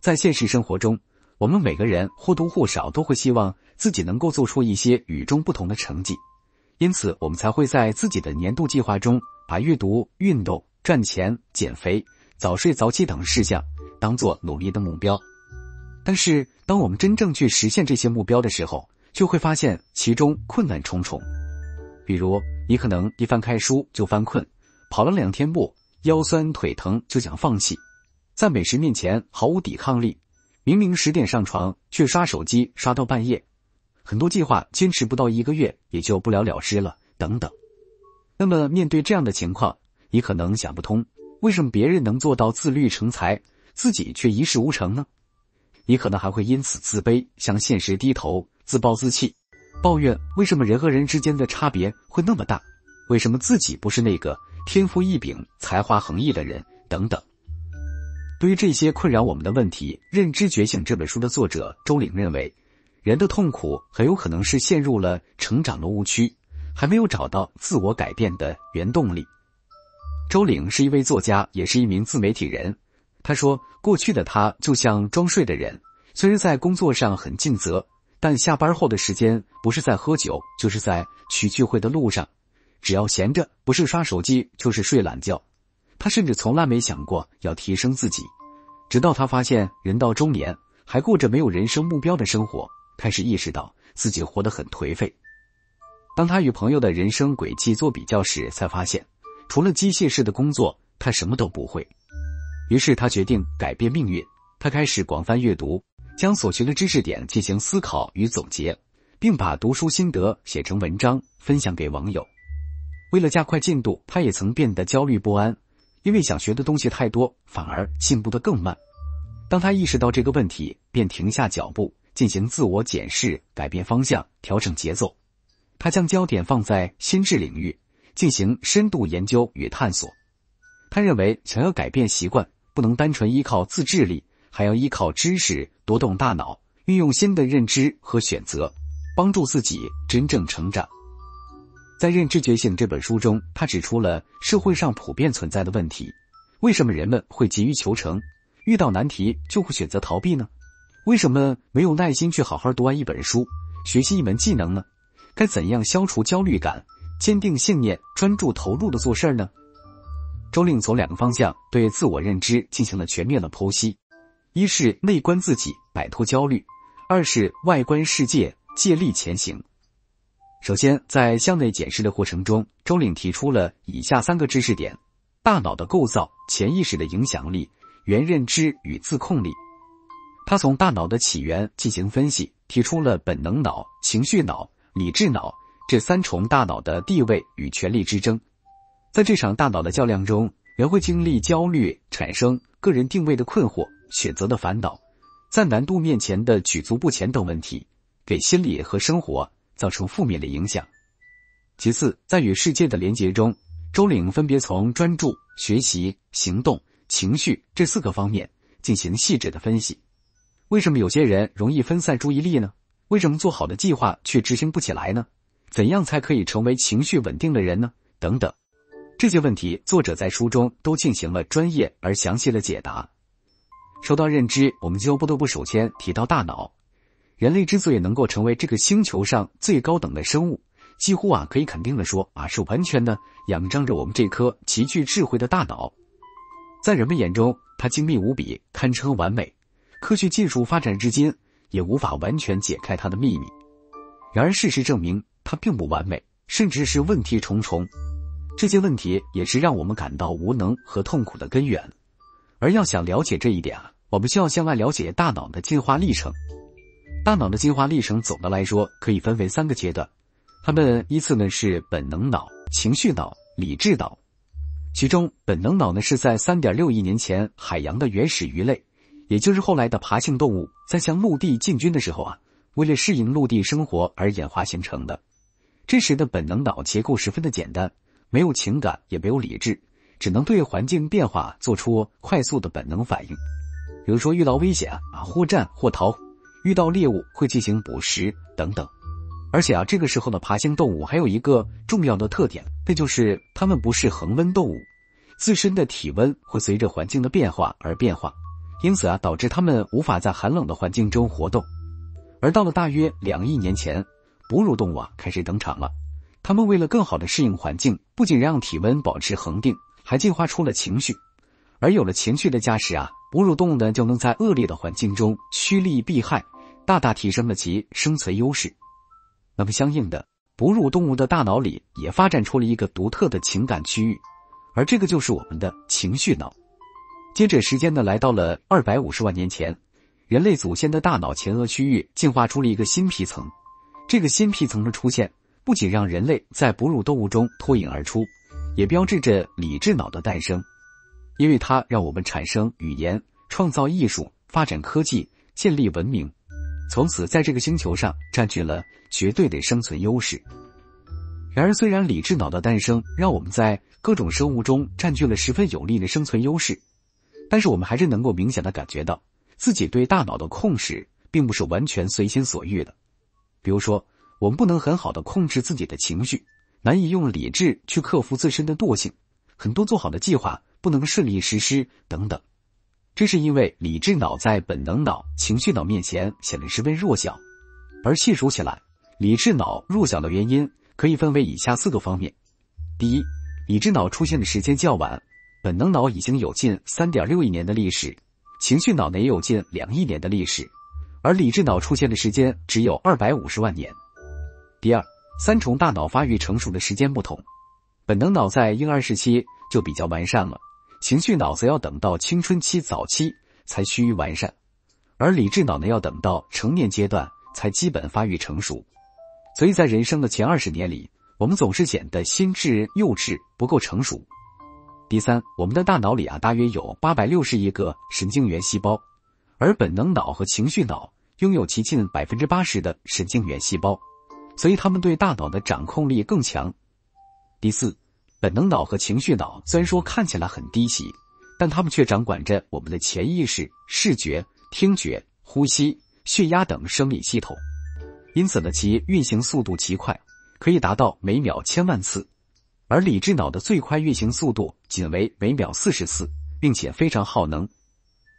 在现实生活中，我们每个人或多或少都会希望自己能够做出一些与众不同的成绩，因此我们才会在自己的年度计划中，把阅读、运动、赚钱、减肥、早睡早起等事项当做努力的目标。但是，当我们真正去实现这些目标的时候，就会发现其中困难重重。比如，你可能一翻开书就犯困，跑了两天步，腰酸腿疼，就想放弃。在美食面前毫无抵抗力，明明十点上床，却刷手机刷到半夜。很多计划坚持不到一个月，也就不了了之了。等等。那么面对这样的情况，你可能想不通，为什么别人能做到自律成才，自己却一事无成呢？你可能还会因此自卑，向现实低头，自暴自弃，抱怨为什么人和人之间的差别会那么大，为什么自己不是那个天赋异禀、才华横溢的人？等等。对于这些困扰我们的问题，《认知觉醒》这本书的作者周岭认为，人的痛苦很有可能是陷入了成长的误区，还没有找到自我改变的原动力。周岭是一位作家，也是一名自媒体人。他说，过去的他就像装睡的人，虽然在工作上很尽责，但下班后的时间不是在喝酒，就是在去聚会的路上。只要闲着，不是刷手机，就是睡懒觉。他甚至从来没想过要提升自己，直到他发现人到中年还过着没有人生目标的生活，开始意识到自己活得很颓废。当他与朋友的人生轨迹做比较时，才发现除了机械式的工作，他什么都不会。于是他决定改变命运。他开始广泛阅读，将所学的知识点进行思考与总结，并把读书心得写成文章分享给网友。为了加快进度，他也曾变得焦虑不安。因为想学的东西太多，反而进步得更慢。当他意识到这个问题，便停下脚步，进行自我检视，改变方向，调整节奏。他将焦点放在心智领域，进行深度研究与探索。他认为，想要改变习惯，不能单纯依靠自制力，还要依靠知识，读懂大脑，运用新的认知和选择，帮助自己真正成长。在《认知觉醒》这本书中，他指出了社会上普遍存在的问题：为什么人们会急于求成，遇到难题就会选择逃避呢？为什么没有耐心去好好读完一本书，学习一门技能呢？该怎样消除焦虑感，坚定信念，专注投入的做事儿呢？周令从两个方向对自我认知进行了全面的剖析：一是内观自己，摆脱焦虑；二是外观世界，借力前行。首先，在向内检视的过程中，周岭提出了以下三个知识点：大脑的构造、潜意识的影响力、元认知与自控力。他从大脑的起源进行分析，提出了本能脑、情绪脑、理智脑这三重大脑的地位与权力之争。在这场大脑的较量中，人会经历焦虑，产生个人定位的困惑、选择的烦恼，在难度面前的举足不前等问题，给心理和生活。造成负面的影响。其次，在与世界的连接中，周岭分别从专注、学习、行动、情绪这四个方面进行细致的分析。为什么有些人容易分散注意力呢？为什么做好的计划却执行不起来呢？怎样才可以成为情绪稳定的人呢？等等，这些问题，作者在书中都进行了专业而详细的解答。说到认知，我们就不得不首先提到大脑。人类之所以能够成为这个星球上最高等的生物，几乎啊可以肯定的说啊是完全的仰仗着我们这颗极具智慧的大脑。在人们眼中，它精密无比，堪称完美。科学技术发展至今，也无法完全解开它的秘密。然而事实证明，它并不完美，甚至是问题重重。这些问题也是让我们感到无能和痛苦的根源。而要想了解这一点啊，我们需要向外了解大脑的进化历程。大脑的进化历程总的来说可以分为三个阶段，它们依次呢是本能脑、情绪脑、理智脑。其中，本能脑呢是在三点六亿年前海洋的原始鱼类，也就是后来的爬行动物，在向陆地进军的时候啊，为了适应陆地生活而演化形成的。这时的本能脑结构十分的简单，没有情感，也没有理智，只能对环境变化做出快速的本能反应，比如说遇到危险啊，或战或逃。遇到猎物会进行捕食等等，而且啊，这个时候的爬行动物还有一个重要的特点，那就是它们不是恒温动物，自身的体温会随着环境的变化而变化，因此啊，导致它们无法在寒冷的环境中活动。而到了大约两亿年前，哺乳动物啊开始登场了，它们为了更好地适应环境，不仅让体温保持恒定，还进化出了情绪，而有了情绪的加持啊。哺乳动物呢，就能在恶劣的环境中趋利避害，大大提升了其生存优势。那么，相应的，哺乳动物的大脑里也发展出了一个独特的情感区域，而这个就是我们的情绪脑。接着时间呢，来到了二百五十万年前，人类祖先的大脑前额区域进化出了一个新皮层。这个新皮层的出现，不仅让人类在哺乳动物中脱颖而出，也标志着理智脑的诞生。因为它让我们产生语言、创造艺术、发展科技、建立文明，从此在这个星球上占据了绝对的生存优势。然而，虽然理智脑的诞生让我们在各种生物中占据了十分有利的生存优势，但是我们还是能够明显的感觉到自己对大脑的控制并不是完全随心所欲的。比如说，我们不能很好的控制自己的情绪，难以用理智去克服自身的惰性，很多做好的计划。不能顺利实施等等，这是因为理智脑在本能脑、情绪脑面前显得十分弱小。而细数起来，理智脑弱小的原因可以分为以下四个方面：第一，理智脑出现的时间较晚，本能脑已经有近三点六亿年的历史，情绪脑呢也有近两亿年的历史，而理智脑出现的时间只有二百五十万年。第二，三重大脑发育成熟的时间不同，本能脑在婴儿时期就比较完善了。情绪脑则要等到青春期早期才趋于完善，而理智脑呢要等到成年阶段才基本发育成熟。所以在人生的前二十年里，我们总是显得心智幼稚、不够成熟。第三，我们的大脑里啊大约有八百六十亿个神经元细胞，而本能脑和情绪脑拥有其近百分之八十的神经元细胞，所以他们对大脑的掌控力更强。第四。本能脑和情绪脑虽然说看起来很低级，但他们却掌管着我们的潜意识、视觉、听觉、呼吸、血压等生理系统，因此呢，其运行速度极快，可以达到每秒千万次；而理智脑的最快运行速度仅为每秒四十次，并且非常耗能。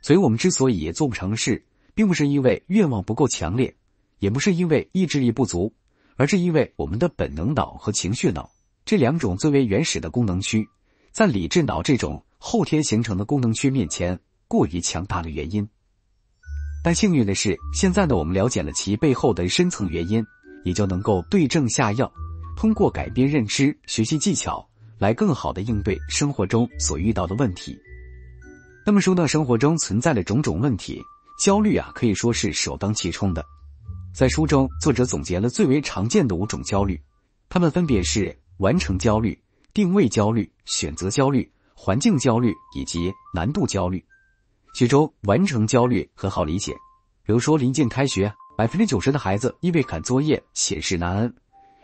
所以，我们之所以做不成事，并不是因为愿望不够强烈，也不是因为意志力不足，而是因为我们的本能脑和情绪脑。这两种最为原始的功能区，在理智脑这种后天形成的功能区面前过于强大的原因。但幸运的是，现在呢我们了解了其背后的深层原因，也就能够对症下药，通过改变认知、学习技巧来更好的应对生活中所遇到的问题。那么说到生活中存在的种种问题，焦虑啊可以说是首当其冲的。在书中，作者总结了最为常见的五种焦虑，它们分别是。完成焦虑、定位焦虑、选择焦虑、环境焦虑以及难度焦虑。其中，完成焦虑很好理解，比如说临近开学，百分之九十的孩子因为赶作业，寝食难安，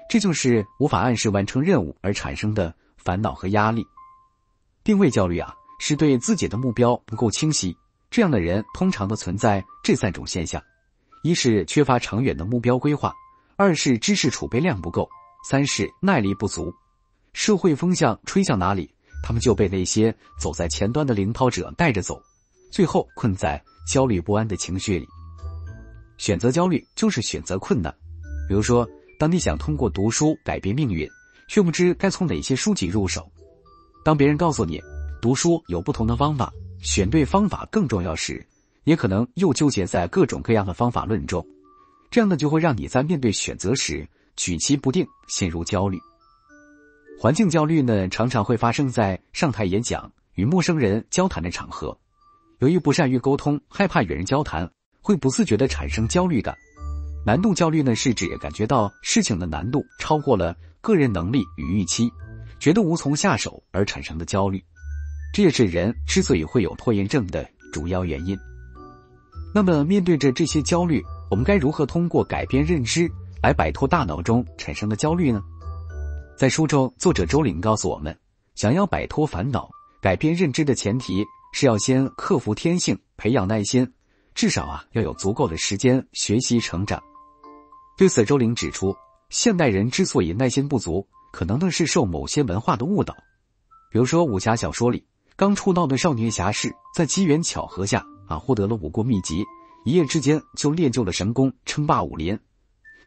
这就是无法按时完成任务而产生的烦恼和压力。定位焦虑啊，是对自己的目标不够清晰，这样的人通常的存在这三种现象：一是缺乏长远的目标规划，二是知识储备量不够。三是耐力不足，社会风向吹向哪里，他们就被那些走在前端的领跑者带着走，最后困在焦虑不安的情绪里。选择焦虑就是选择困难。比如说，当你想通过读书改变命运，却不知该从哪些书籍入手；当别人告诉你读书有不同的方法，选对方法更重要时，也可能又纠结在各种各样的方法论中。这样呢，就会让你在面对选择时。举棋不定，陷入焦虑。环境焦虑呢，常常会发生在上台演讲、与陌生人交谈的场合。由于不善于沟通，害怕与人交谈，会不自觉的产生焦虑感。难度焦虑呢，是指感觉到事情的难度超过了个人能力与预期，觉得无从下手而产生的焦虑。这也是人之所以会有拖延症的主要原因。那么，面对着这些焦虑，我们该如何通过改变认知？来摆脱大脑中产生的焦虑呢？在书中，作者周玲告诉我们，想要摆脱烦恼、改变认知的前提是要先克服天性，培养耐心，至少啊要有足够的时间学习成长。对此，周玲指出，现代人之所以耐心不足，可能呢是受某些文化的误导，比如说武侠小说里，刚出道的少年侠士在机缘巧合下啊获得了武功秘籍，一夜之间就练就了神功，称霸武林。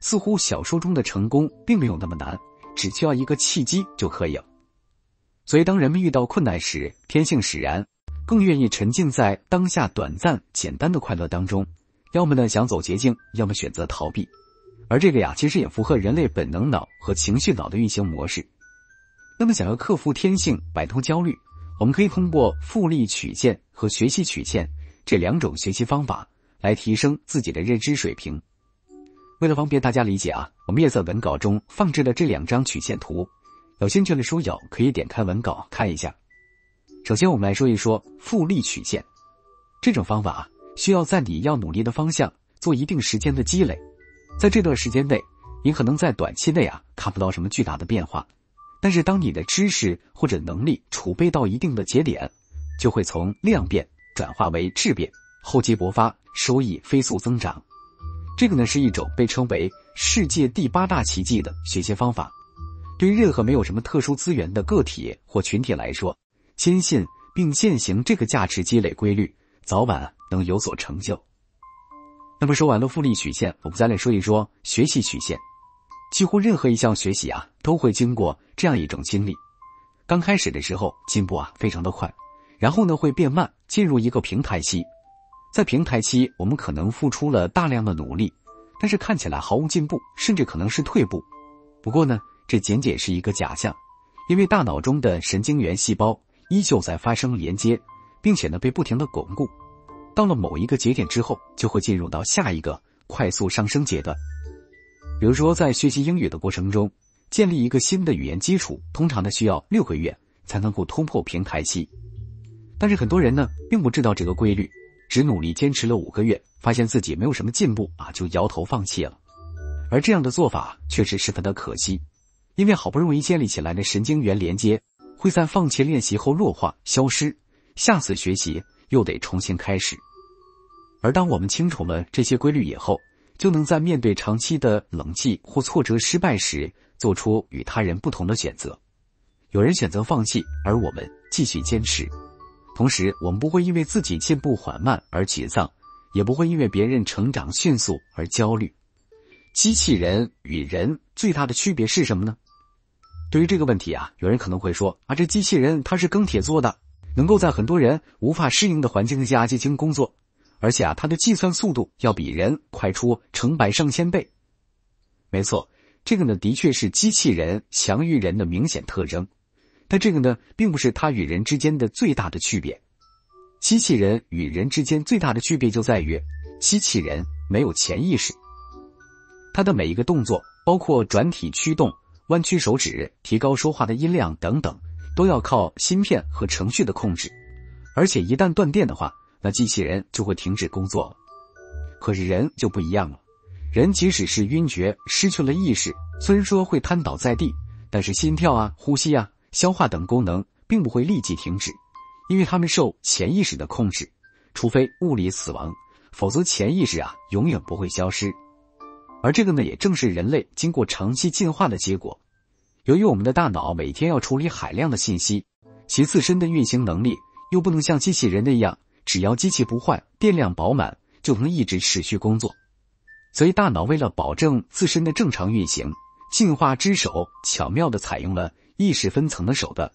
似乎小说中的成功并没有那么难，只需要一个契机就可以了。所以，当人们遇到困难时，天性使然，更愿意沉浸在当下短暂、简单的快乐当中。要么呢想走捷径，要么选择逃避。而这个呀，其实也符合人类本能脑和情绪脑的运行模式。那么，想要克服天性、摆脱焦虑，我们可以通过复利曲线和学习曲线这两种学习方法来提升自己的认知水平。为了方便大家理解啊，我们也在文稿中放置了这两张曲线图。有兴趣的书友可以点开文稿看一下。首先，我们来说一说复利曲线这种方法啊，需要在你要努力的方向做一定时间的积累。在这段时间内，你可能在短期内啊看不到什么巨大的变化，但是当你的知识或者能力储备到一定的节点，就会从量变转化为质变，厚积薄发，收益飞速增长。这个呢是一种被称为世界第八大奇迹的学习方法，对于任何没有什么特殊资源的个体或群体来说，坚信并践行这个价值积累规律，早晚能有所成就。那么说完了复利曲线，我们再来说一说学习曲线。几乎任何一项学习啊，都会经过这样一种经历：刚开始的时候进步啊非常的快，然后呢会变慢，进入一个平台期。在平台期，我们可能付出了大量的努力，但是看起来毫无进步，甚至可能是退步。不过呢，这仅仅是一个假象，因为大脑中的神经元细胞依旧在发生连接，并且呢被不停的巩固。到了某一个节点之后，就会进入到下一个快速上升阶段。比如说，在学习英语的过程中，建立一个新的语言基础，通常呢需要六个月才能够突破平台期。但是很多人呢并不知道这个规律。只努力坚持了五个月，发现自己没有什么进步啊，就摇头放弃了。而这样的做法确实十分的可惜，因为好不容易建立起来的神经元连接会在放弃练习后弱化、消失，下次学习又得重新开始。而当我们清楚了这些规律以后，就能在面对长期的冷寂或挫折、失败时，做出与他人不同的选择。有人选择放弃，而我们继续坚持。同时，我们不会因为自己进步缓慢而沮丧，也不会因为别人成长迅速而焦虑。机器人与人最大的区别是什么呢？对于这个问题啊，有人可能会说啊，这机器人它是钢铁做的，能够在很多人无法适应的环境下进行工作，而且啊，它的计算速度要比人快出成百上千倍。没错，这个呢，的确是机器人强于人的明显特征。但这个呢，并不是它与人之间的最大的区别。机器人与人之间最大的区别就在于，机器人没有潜意识，它的每一个动作，包括转体、驱动、弯曲手指、提高说话的音量等等，都要靠芯片和程序的控制。而且一旦断电的话，那机器人就会停止工作。可是人就不一样了，人即使是晕厥、失去了意识，虽然说会瘫倒在地，但是心跳啊、呼吸啊。消化等功能并不会立即停止，因为他们受潜意识的控制，除非物理死亡，否则潜意识啊永远不会消失。而这个呢，也正是人类经过长期进化的结果。由于我们的大脑每天要处理海量的信息，其自身的运行能力又不能像机器人那样，只要机器不坏、电量饱满就能一直持续工作，所以大脑为了保证自身的正常运行，进化之手巧妙地采用了。意识分层的手段，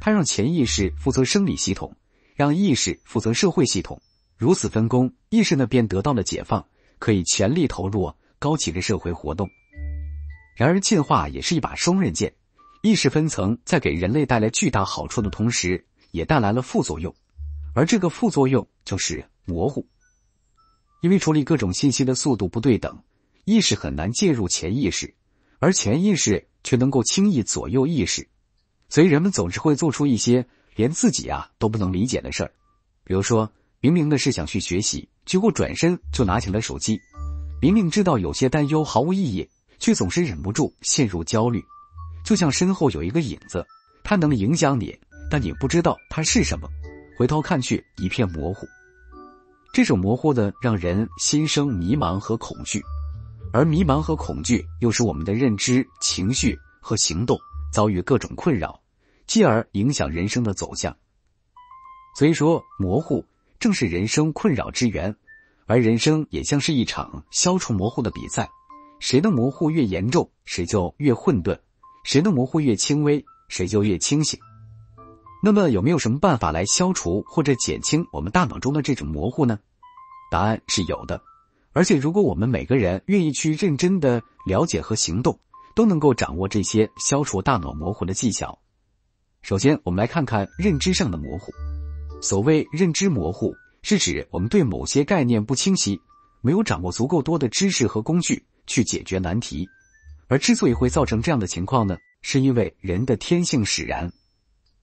它让潜意识负责生理系统，让意识负责社会系统。如此分工，意识呢便得到了解放，可以全力投入高级的社会活动。然而，进化也是一把双刃剑。意识分层在给人类带来巨大好处的同时，也带来了副作用。而这个副作用就是模糊，因为处理各种信息的速度不对等，意识很难介入潜意识，而潜意识。却能够轻易左右意识，所以人们总是会做出一些连自己啊都不能理解的事儿。比如说，明明的是想去学习，结果转身就拿起了手机；明明知道有些担忧毫无意义，却总是忍不住陷入焦虑。就像身后有一个影子，它能影响你，但你不知道它是什么。回头看去，一片模糊。这种模糊的，让人心生迷茫和恐惧。而迷茫和恐惧，又使我们的认知、情绪和行动遭遇各种困扰，继而影响人生的走向。所以说，模糊正是人生困扰之源，而人生也像是一场消除模糊的比赛。谁的模糊越严重，谁就越混沌；谁的模糊越轻微，谁就越清醒。那么，有没有什么办法来消除或者减轻我们大脑中的这种模糊呢？答案是有的。而且，如果我们每个人愿意去认真的了解和行动，都能够掌握这些消除大脑模糊的技巧。首先，我们来看看认知上的模糊。所谓认知模糊，是指我们对某些概念不清晰，没有掌握足够多的知识和工具去解决难题。而之所以会造成这样的情况呢，是因为人的天性使然。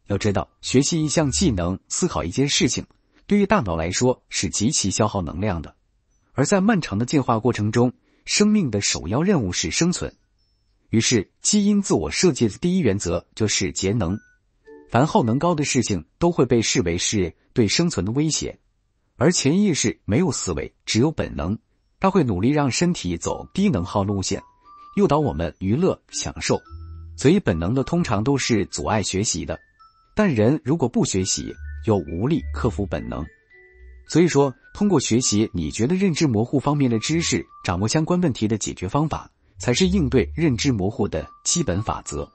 要知道，学习一项技能、思考一件事情，对于大脑来说是极其消耗能量的。而在漫长的进化过程中，生命的首要任务是生存，于是基因自我设计的第一原则就是节能。凡耗能高的事情都会被视为是对生存的威胁，而潜意识没有思维，只有本能，它会努力让身体走低能耗路线，诱导我们娱乐享受。所以本能的通常都是阻碍学习的，但人如果不学习，又无力克服本能，所以说。通过学习，你觉得认知模糊方面的知识，掌握相关问题的解决方法，才是应对认知模糊的基本法则。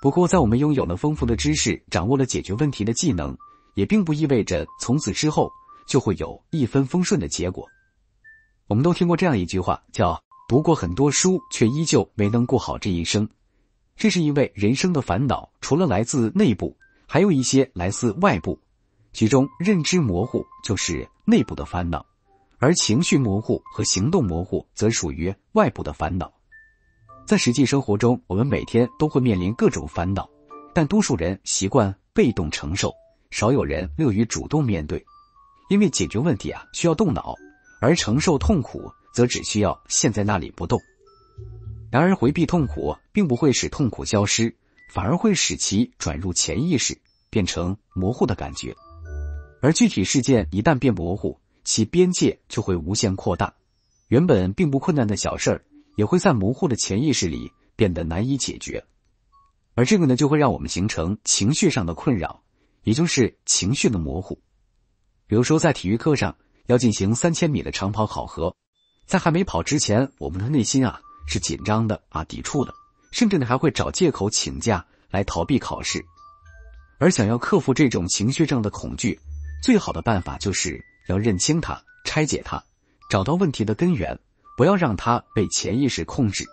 不过，在我们拥有了丰富的知识，掌握了解决问题的技能，也并不意味着从此之后就会有一帆风顺的结果。我们都听过这样一句话，叫“读过很多书，却依旧没能过好这一生”，这是因为人生的烦恼除了来自内部，还有一些来自外部。其中，认知模糊就是内部的烦恼，而情绪模糊和行动模糊则属于外部的烦恼。在实际生活中，我们每天都会面临各种烦恼，但多数人习惯被动承受，少有人乐于主动面对。因为解决问题啊需要动脑，而承受痛苦则只需要陷在那里不动。然而，回避痛苦并不会使痛苦消失，反而会使其转入潜意识，变成模糊的感觉。而具体事件一旦变模糊，其边界就会无限扩大。原本并不困难的小事儿，也会在模糊的潜意识里变得难以解决。而这个呢，就会让我们形成情绪上的困扰，也就是情绪的模糊。比如说，在体育课上要进行三千米的长跑考核，在还没跑之前，我们的内心啊是紧张的啊抵触的，甚至呢还会找借口请假来逃避考试。而想要克服这种情绪症的恐惧。最好的办法就是要认清它，拆解它，找到问题的根源，不要让它被潜意识控制。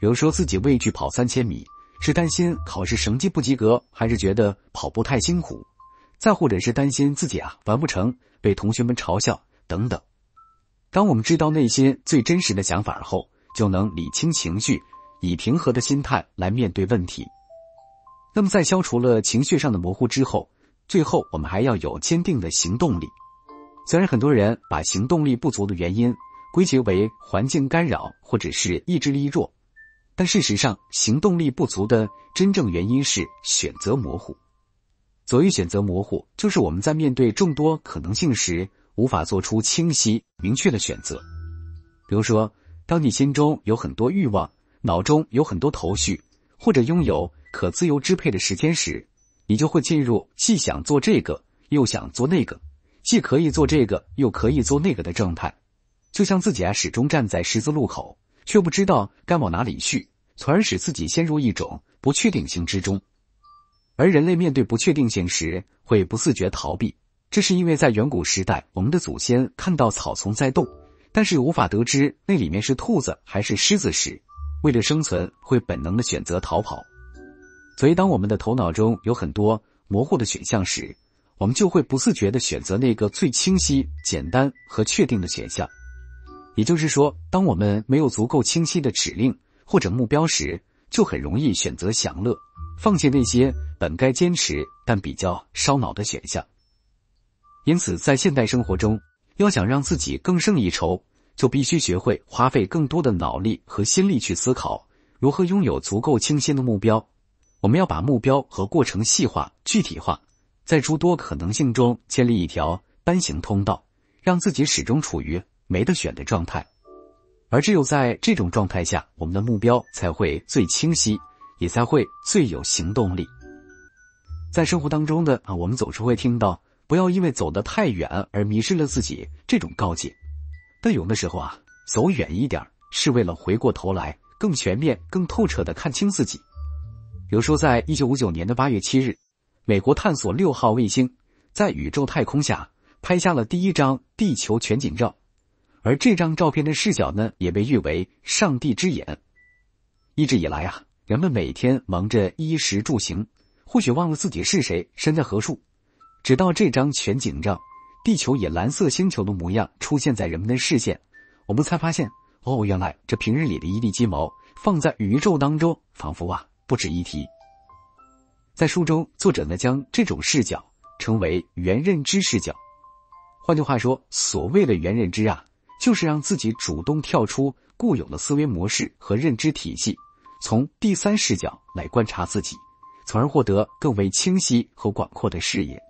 比如说，自己畏惧跑三千米，是担心考试成绩不及格，还是觉得跑步太辛苦，再或者是担心自己啊完不成，被同学们嘲笑等等。当我们知道那些最真实的想法后，就能理清情绪，以平和的心态来面对问题。那么，在消除了情绪上的模糊之后。最后，我们还要有坚定的行动力。虽然很多人把行动力不足的原因归结为环境干扰或者是意志力弱，但事实上，行动力不足的真正原因是选择模糊。所谓选择模糊，就是我们在面对众多可能性时，无法做出清晰明确的选择。比如说，当你心中有很多欲望，脑中有很多头绪，或者拥有可自由支配的时间时。你就会进入既想做这个又想做那个，既可以做这个又可以做那个的状态，就像自己啊始终站在十字路口，却不知道该往哪里去，从而使自己陷入一种不确定性之中。而人类面对不确定性时，会不自觉逃避，这是因为在远古时代，我们的祖先看到草丛在动，但是无法得知那里面是兔子还是狮子时，为了生存，会本能的选择逃跑。所以，当我们的头脑中有很多模糊的选项时，我们就会不自觉地选择那个最清晰、简单和确定的选项。也就是说，当我们没有足够清晰的指令或者目标时，就很容易选择享乐，放弃那些本该坚持但比较烧脑的选项。因此，在现代生活中，要想让自己更胜一筹，就必须学会花费更多的脑力和心力去思考如何拥有足够清晰的目标。我们要把目标和过程细化、具体化，在诸多可能性中建立一条单行通道，让自己始终处于没得选的状态。而只有在这种状态下，我们的目标才会最清晰，也才会最有行动力。在生活当中的啊，我们总是会听到“不要因为走得太远而迷失了自己”这种告诫，但有的时候啊，走远一点是为了回过头来更全面、更透彻的看清自己。比如说，在一九五九年的八月七日，美国探索六号卫星在宇宙太空下拍下了第一张地球全景照，而这张照片的视角呢，也被誉为“上帝之眼”。一直以来啊，人们每天忙着衣食住行，或许忘了自己是谁，身在何处。直到这张全景照，地球以蓝色星球的模样出现在人们的视线，我们才发现哦，原来这平日里的一地鸡毛，放在宇宙当中，仿佛啊。不值一提。在书中，作者呢将这种视角称为“元认知视角”。换句话说，所谓的元认知啊，就是让自己主动跳出固有的思维模式和认知体系，从第三视角来观察自己，从而获得更为清晰和广阔的视野。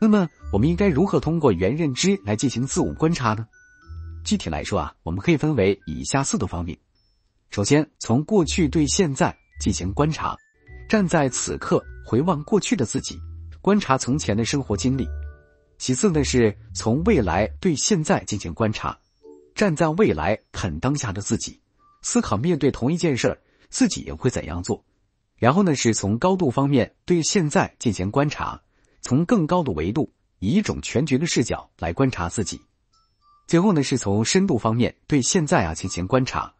那么，我们应该如何通过元认知来进行自我观察呢？具体来说啊，我们可以分为以下四个方面：首先，从过去对现在。进行观察，站在此刻回望过去的自己，观察从前的生活经历。其次呢，是从未来对现在进行观察，站在未来看当下的自己，思考面对同一件事自己也会怎样做。然后呢，是从高度方面对现在进行观察，从更高的维度，以一种全局的视角来观察自己。最后呢，是从深度方面对现在啊进行观察。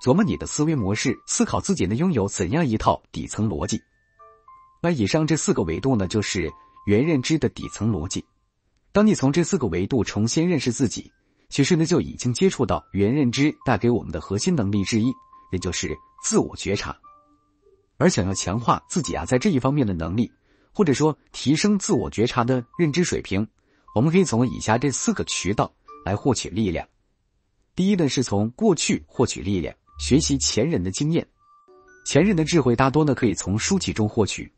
琢磨你的思维模式，思考自己能拥有怎样一套底层逻辑。那以上这四个维度呢，就是原认知的底层逻辑。当你从这四个维度重新认识自己，其实呢就已经接触到原认知带给我们的核心能力之一，也就是自我觉察。而想要强化自己啊在这一方面的能力，或者说提升自我觉察的认知水平，我们可以从以下这四个渠道来获取力量。第一呢，是从过去获取力量。学习前人的经验，前人的智慧大多呢可以从书籍中获取。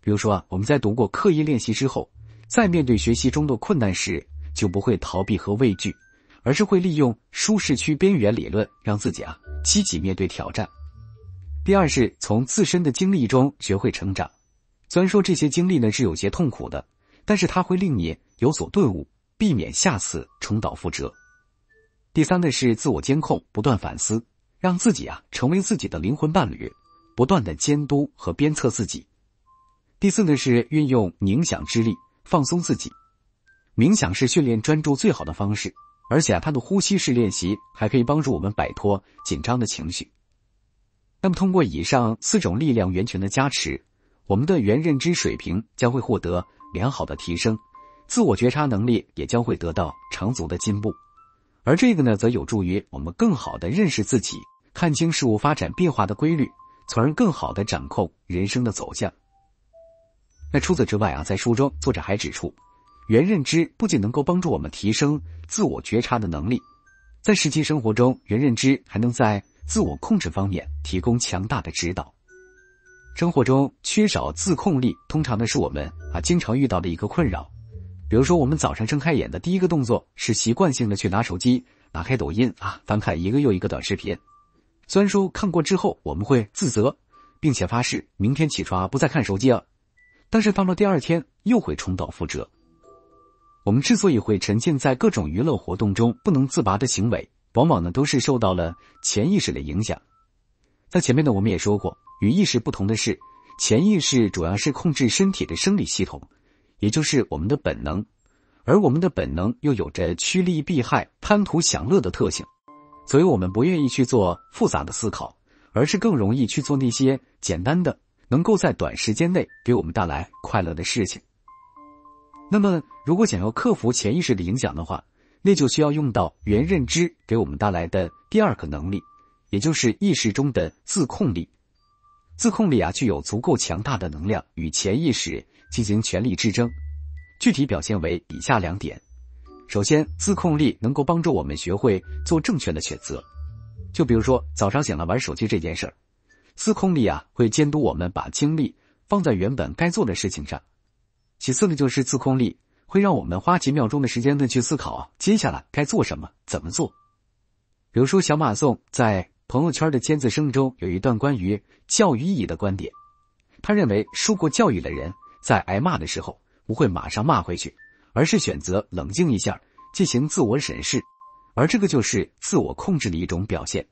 比如说啊，我们在读过刻意练习之后，在面对学习中的困难时，就不会逃避和畏惧，而是会利用舒适区边缘理论，让自己啊积极面对挑战。第二是从自身的经历中学会成长，虽然说这些经历呢是有些痛苦的，但是它会令你有所顿悟，避免下次重蹈覆辙。第三呢是自我监控，不断反思。让自己啊成为自己的灵魂伴侣，不断的监督和鞭策自己。第四呢是运用冥想之力放松自己。冥想是训练专注最好的方式，而且啊它的呼吸式练习还可以帮助我们摆脱紧张的情绪。那么通过以上四种力量源泉的加持，我们的原认知水平将会获得良好的提升，自我觉察能力也将会得到长足的进步，而这个呢则有助于我们更好的认识自己。看清事物发展变化的规律，从而更好地掌控人生的走向。那除此之外啊，在书中作者还指出，原认知不仅能够帮助我们提升自我觉察的能力，在实际生活中，原认知还能在自我控制方面提供强大的指导。生活中缺少自控力，通常呢是我们啊经常遇到的一个困扰。比如说，我们早上睁开眼的第一个动作是习惯性的去拿手机，打开抖音啊，翻看一个又一个短视频。虽然说看过之后我们会自责，并且发誓明天起床不再看手机了，但是到了第二天又会重蹈覆辙。我们之所以会沉浸在各种娱乐活动中不能自拔的行为，往往呢都是受到了潜意识的影响。在前面呢我们也说过，与意识不同的是，潜意识主要是控制身体的生理系统，也就是我们的本能。而我们的本能又有着趋利避害、贪图享乐的特性。所以我们不愿意去做复杂的思考，而是更容易去做那些简单的，能够在短时间内给我们带来快乐的事情。那么，如果想要克服潜意识的影响的话，那就需要用到原认知给我们带来的第二个能力，也就是意识中的自控力。自控力啊，具有足够强大的能量与潜意识进行权力之争，具体表现为以下两点。首先，自控力能够帮助我们学会做正确的选择，就比如说早上醒了玩手机这件事儿，自控力啊会监督我们把精力放在原本该做的事情上。其次呢，就是自控力会让我们花几秒钟的时间呢去思考啊接下来该做什么，怎么做。比如说小马宋在朋友圈的尖子生中有一段关于教育意义的观点，他认为受过教育的人在挨骂的时候不会马上骂回去。而是选择冷静一下，进行自我审视，而这个就是自我控制的一种表现。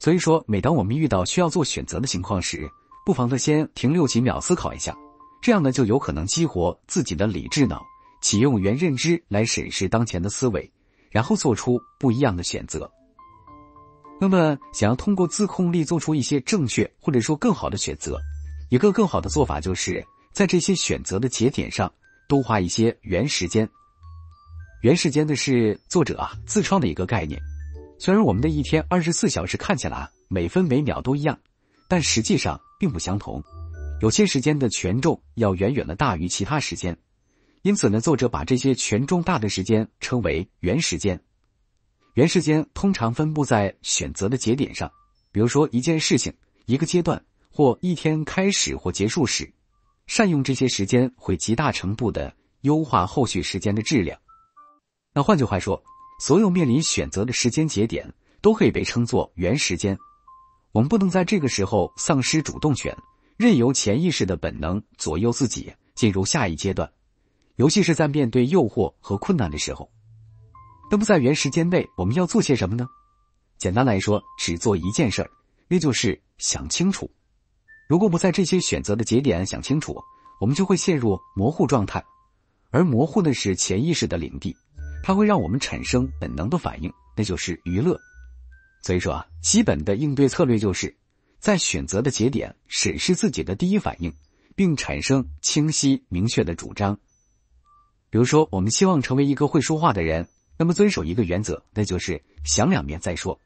所以说，每当我们遇到需要做选择的情况时，不妨的先停六几秒思考一下，这样呢就有可能激活自己的理智脑，启用原认知来审视当前的思维，然后做出不一样的选择。那么，想要通过自控力做出一些正确或者说更好的选择，一个更好的做法就是在这些选择的节点上。多花一些原时间。原时间的是作者啊自创的一个概念。虽然我们的一天二十四小时看起来啊每分每秒都一样，但实际上并不相同。有些时间的权重要远远的大于其他时间，因此呢，作者把这些权重大的时间称为原时间。原时间通常分布在选择的节点上，比如说一件事情、一个阶段或一天开始或结束时。善用这些时间，会极大程度的优化后续时间的质量。那换句话说，所有面临选择的时间节点都可以被称作原时间。我们不能在这个时候丧失主动权，任由潜意识的本能左右自己进入下一阶段。尤其是在面对诱惑和困难的时候。那么在原时间内，我们要做些什么呢？简单来说，只做一件事儿，那就是想清楚。如果不在这些选择的节点想清楚，我们就会陷入模糊状态，而模糊的是潜意识的领地，它会让我们产生本能的反应，那就是娱乐。所以说啊，基本的应对策略就是在选择的节点审视自己的第一反应，并产生清晰明确的主张。比如说，我们希望成为一个会说话的人，那么遵守一个原则，那就是想两遍再说。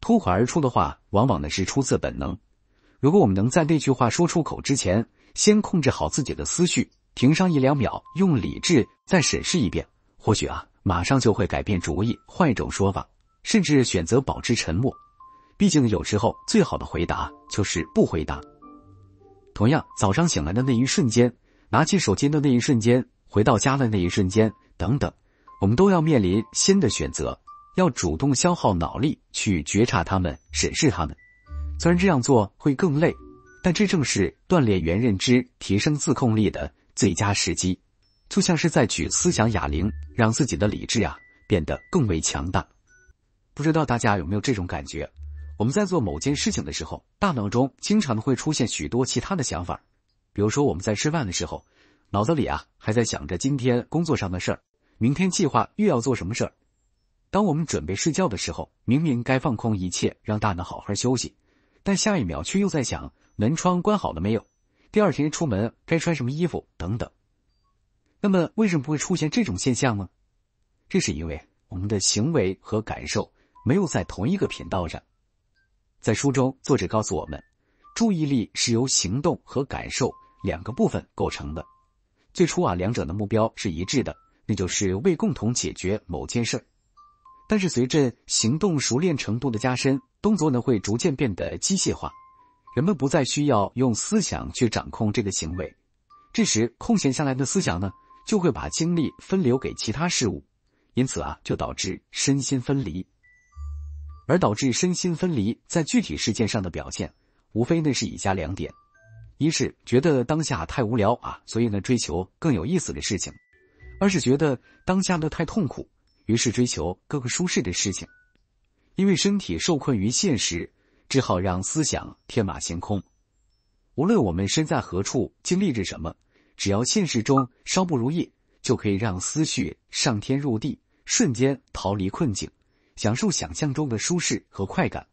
脱口而出的话，往往呢是出自本能。如果我们能在那句话说出口之前，先控制好自己的思绪，停上一两秒，用理智再审视一遍，或许啊，马上就会改变主意，换一种说法，甚至选择保持沉默。毕竟有时候，最好的回答就是不回答。同样，早上醒来的那一瞬间，拿起手机的那一瞬间，回到家的那一瞬间，等等，我们都要面临新的选择，要主动消耗脑力去觉察他们，审视他们。虽然这样做会更累，但这正是锻炼原认知、提升自控力的最佳时机。就像是在举思想哑铃，让自己的理智啊变得更为强大。不知道大家有没有这种感觉？我们在做某件事情的时候，大脑中经常会出现许多其他的想法。比如说，我们在吃饭的时候，脑子里啊还在想着今天工作上的事儿，明天计划又要做什么事儿。当我们准备睡觉的时候，明明该放空一切，让大脑好好休息。但下一秒却又在想门窗关好了没有，第二天出门该穿什么衣服等等。那么为什么会出现这种现象呢？这是因为我们的行为和感受没有在同一个频道上。在书中，作者告诉我们，注意力是由行动和感受两个部分构成的。最初啊，两者的目标是一致的，那就是为共同解决某件事。但是随着行动熟练程度的加深，动作呢会逐渐变得机械化，人们不再需要用思想去掌控这个行为。这时空闲下来的思想呢，就会把精力分流给其他事物，因此啊，就导致身心分离。而导致身心分离在具体事件上的表现，无非那是以下两点：一是觉得当下太无聊啊，所以呢追求更有意思的事情；二是觉得当下的太痛苦。于是追求各个舒适的事情，因为身体受困于现实，只好让思想天马行空。无论我们身在何处，经历着什么，只要现实中稍不如意，就可以让思绪上天入地，瞬间逃离困境，享受想象中的舒适和快感。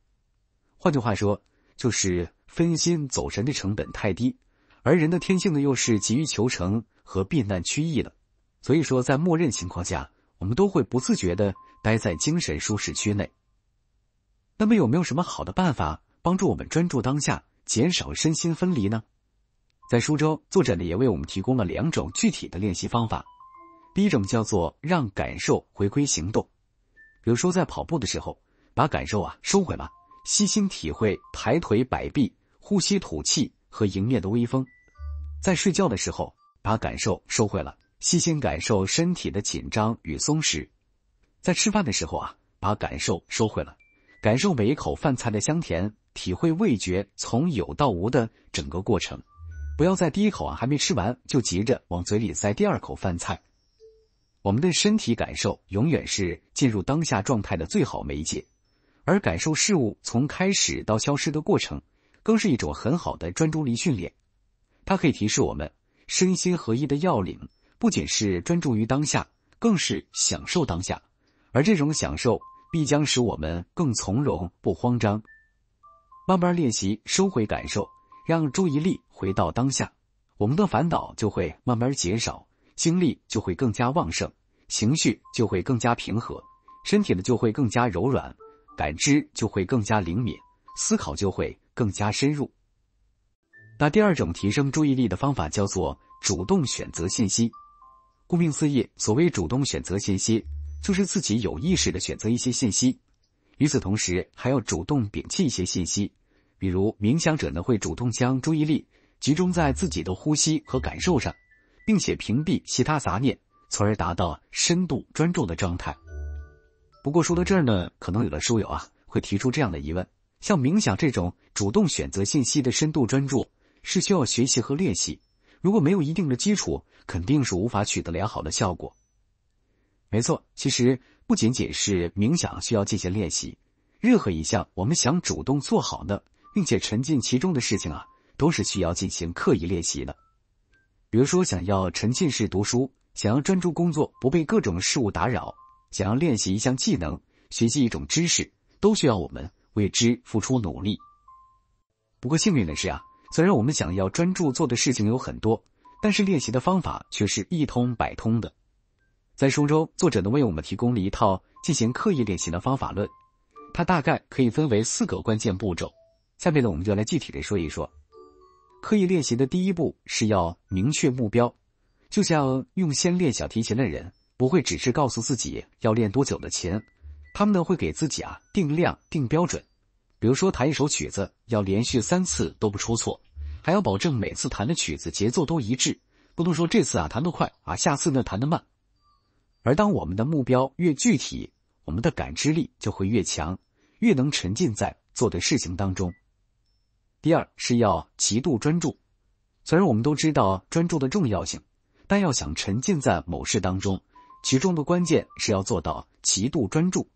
换句话说，就是分心走神的成本太低，而人的天性呢，又是急于求成和避难趋易的。所以说，在默认情况下。我们都会不自觉的待在精神舒适区内。那么有没有什么好的办法帮助我们专注当下，减少身心分离呢？在书中，作者呢也为我们提供了两种具体的练习方法。第一种叫做让感受回归行动，比如说在跑步的时候，把感受啊收回了，细心体会抬腿摆臂、呼吸吐气和迎面的微风；在睡觉的时候，把感受收回了。细心感受身体的紧张与松弛，在吃饭的时候啊，把感受收回了，感受每一口饭菜的香甜，体会味觉从有到无的整个过程。不要在第一口啊还没吃完就急着往嘴里塞第二口饭菜。我们的身体感受永远是进入当下状态的最好媒介，而感受事物从开始到消失的过程，更是一种很好的专注力训练。它可以提示我们身心合一的要领。不仅是专注于当下，更是享受当下。而这种享受必将使我们更从容、不慌张。慢慢练习收回感受，让注意力回到当下，我们的烦恼就会慢慢减少，精力就会更加旺盛，情绪就会更加平和，身体呢就会更加柔软，感知就会更加灵敏，思考就会更加深入。那第二种提升注意力的方法叫做主动选择信息。顾名思义，所谓主动选择信息，就是自己有意识的选择一些信息，与此同时，还要主动摒弃一些信息。比如，冥想者呢会主动将注意力集中在自己的呼吸和感受上，并且屏蔽其他杂念，从而达到深度专注的状态。不过，说到这儿呢，可能有的书友啊会提出这样的疑问：像冥想这种主动选择信息的深度专注，是需要学习和练习。如果没有一定的基础，肯定是无法取得良好的效果。没错，其实不仅仅是冥想需要进行练习，任何一项我们想主动做好的，并且沉浸其中的事情啊，都是需要进行刻意练习的。比如说，想要沉浸式读书，想要专注工作不被各种事物打扰，想要练习一项技能、学习一种知识，都需要我们为之付出努力。不过幸运的是啊。虽然我们想要专注做的事情有很多，但是练习的方法却是一通百通的。在书中，作者呢为我们提供了一套进行刻意练习的方法论，它大概可以分为四个关键步骤。下面呢，我们就来具体的说一说刻意练习的第一步是要明确目标。就像用先练小提琴的人，不会只是告诉自己要练多久的琴，他们呢会给自己啊定量定标准。比如说，弹一首曲子要连续三次都不出错，还要保证每次弹的曲子节奏都一致，不能说这次啊弹得快啊，下次呢弹得慢。而当我们的目标越具体，我们的感知力就会越强，越能沉浸在做的事情当中。第二是要极度专注。虽然我们都知道专注的重要性，但要想沉浸在某事当中，其中的关键是要做到极度专注。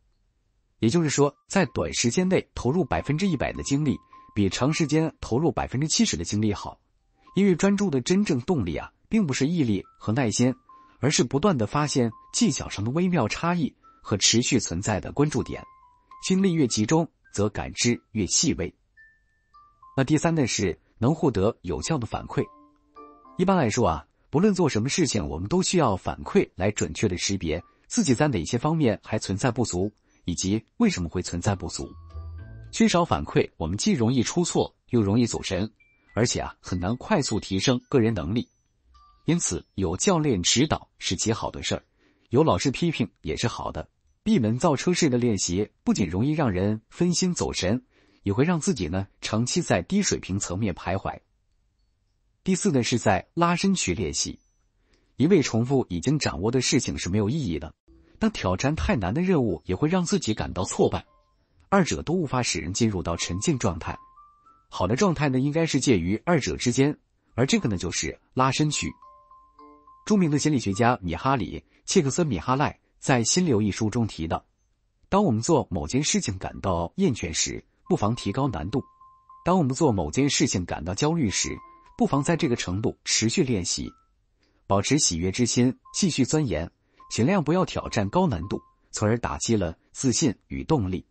也就是说，在短时间内投入百分之一百的精力，比长时间投入百分之七十的精力好，因为专注的真正动力啊，并不是毅力和耐心，而是不断的发现技巧上的微妙差异和持续存在的关注点。精力越集中，则感知越细微。那第三呢，是能获得有效的反馈。一般来说啊，不论做什么事情，我们都需要反馈来准确的识别自己在哪些方面还存在不足。以及为什么会存在不足、缺少反馈，我们既容易出错，又容易走神，而且啊很难快速提升个人能力。因此，有教练指导是极好的事儿，有老师批评也是好的。闭门造车式的练习不仅容易让人分心走神，也会让自己呢长期在低水平层面徘徊。第四呢是在拉伸区练习，一味重复已经掌握的事情是没有意义的。但挑战太难的任务也会让自己感到挫败，二者都无法使人进入到沉静状态。好的状态呢，应该是介于二者之间，而这个呢，就是拉伸区。著名的心理学家米哈里·切克森米哈赖在《心流》一书中提到，当我们做某件事情感到厌倦时，不妨提高难度；当我们做某件事情感到焦虑时，不妨在这个程度持续练习，保持喜悦之心，继续钻研。尽量不要挑战高难度，从而打击了自信与动力。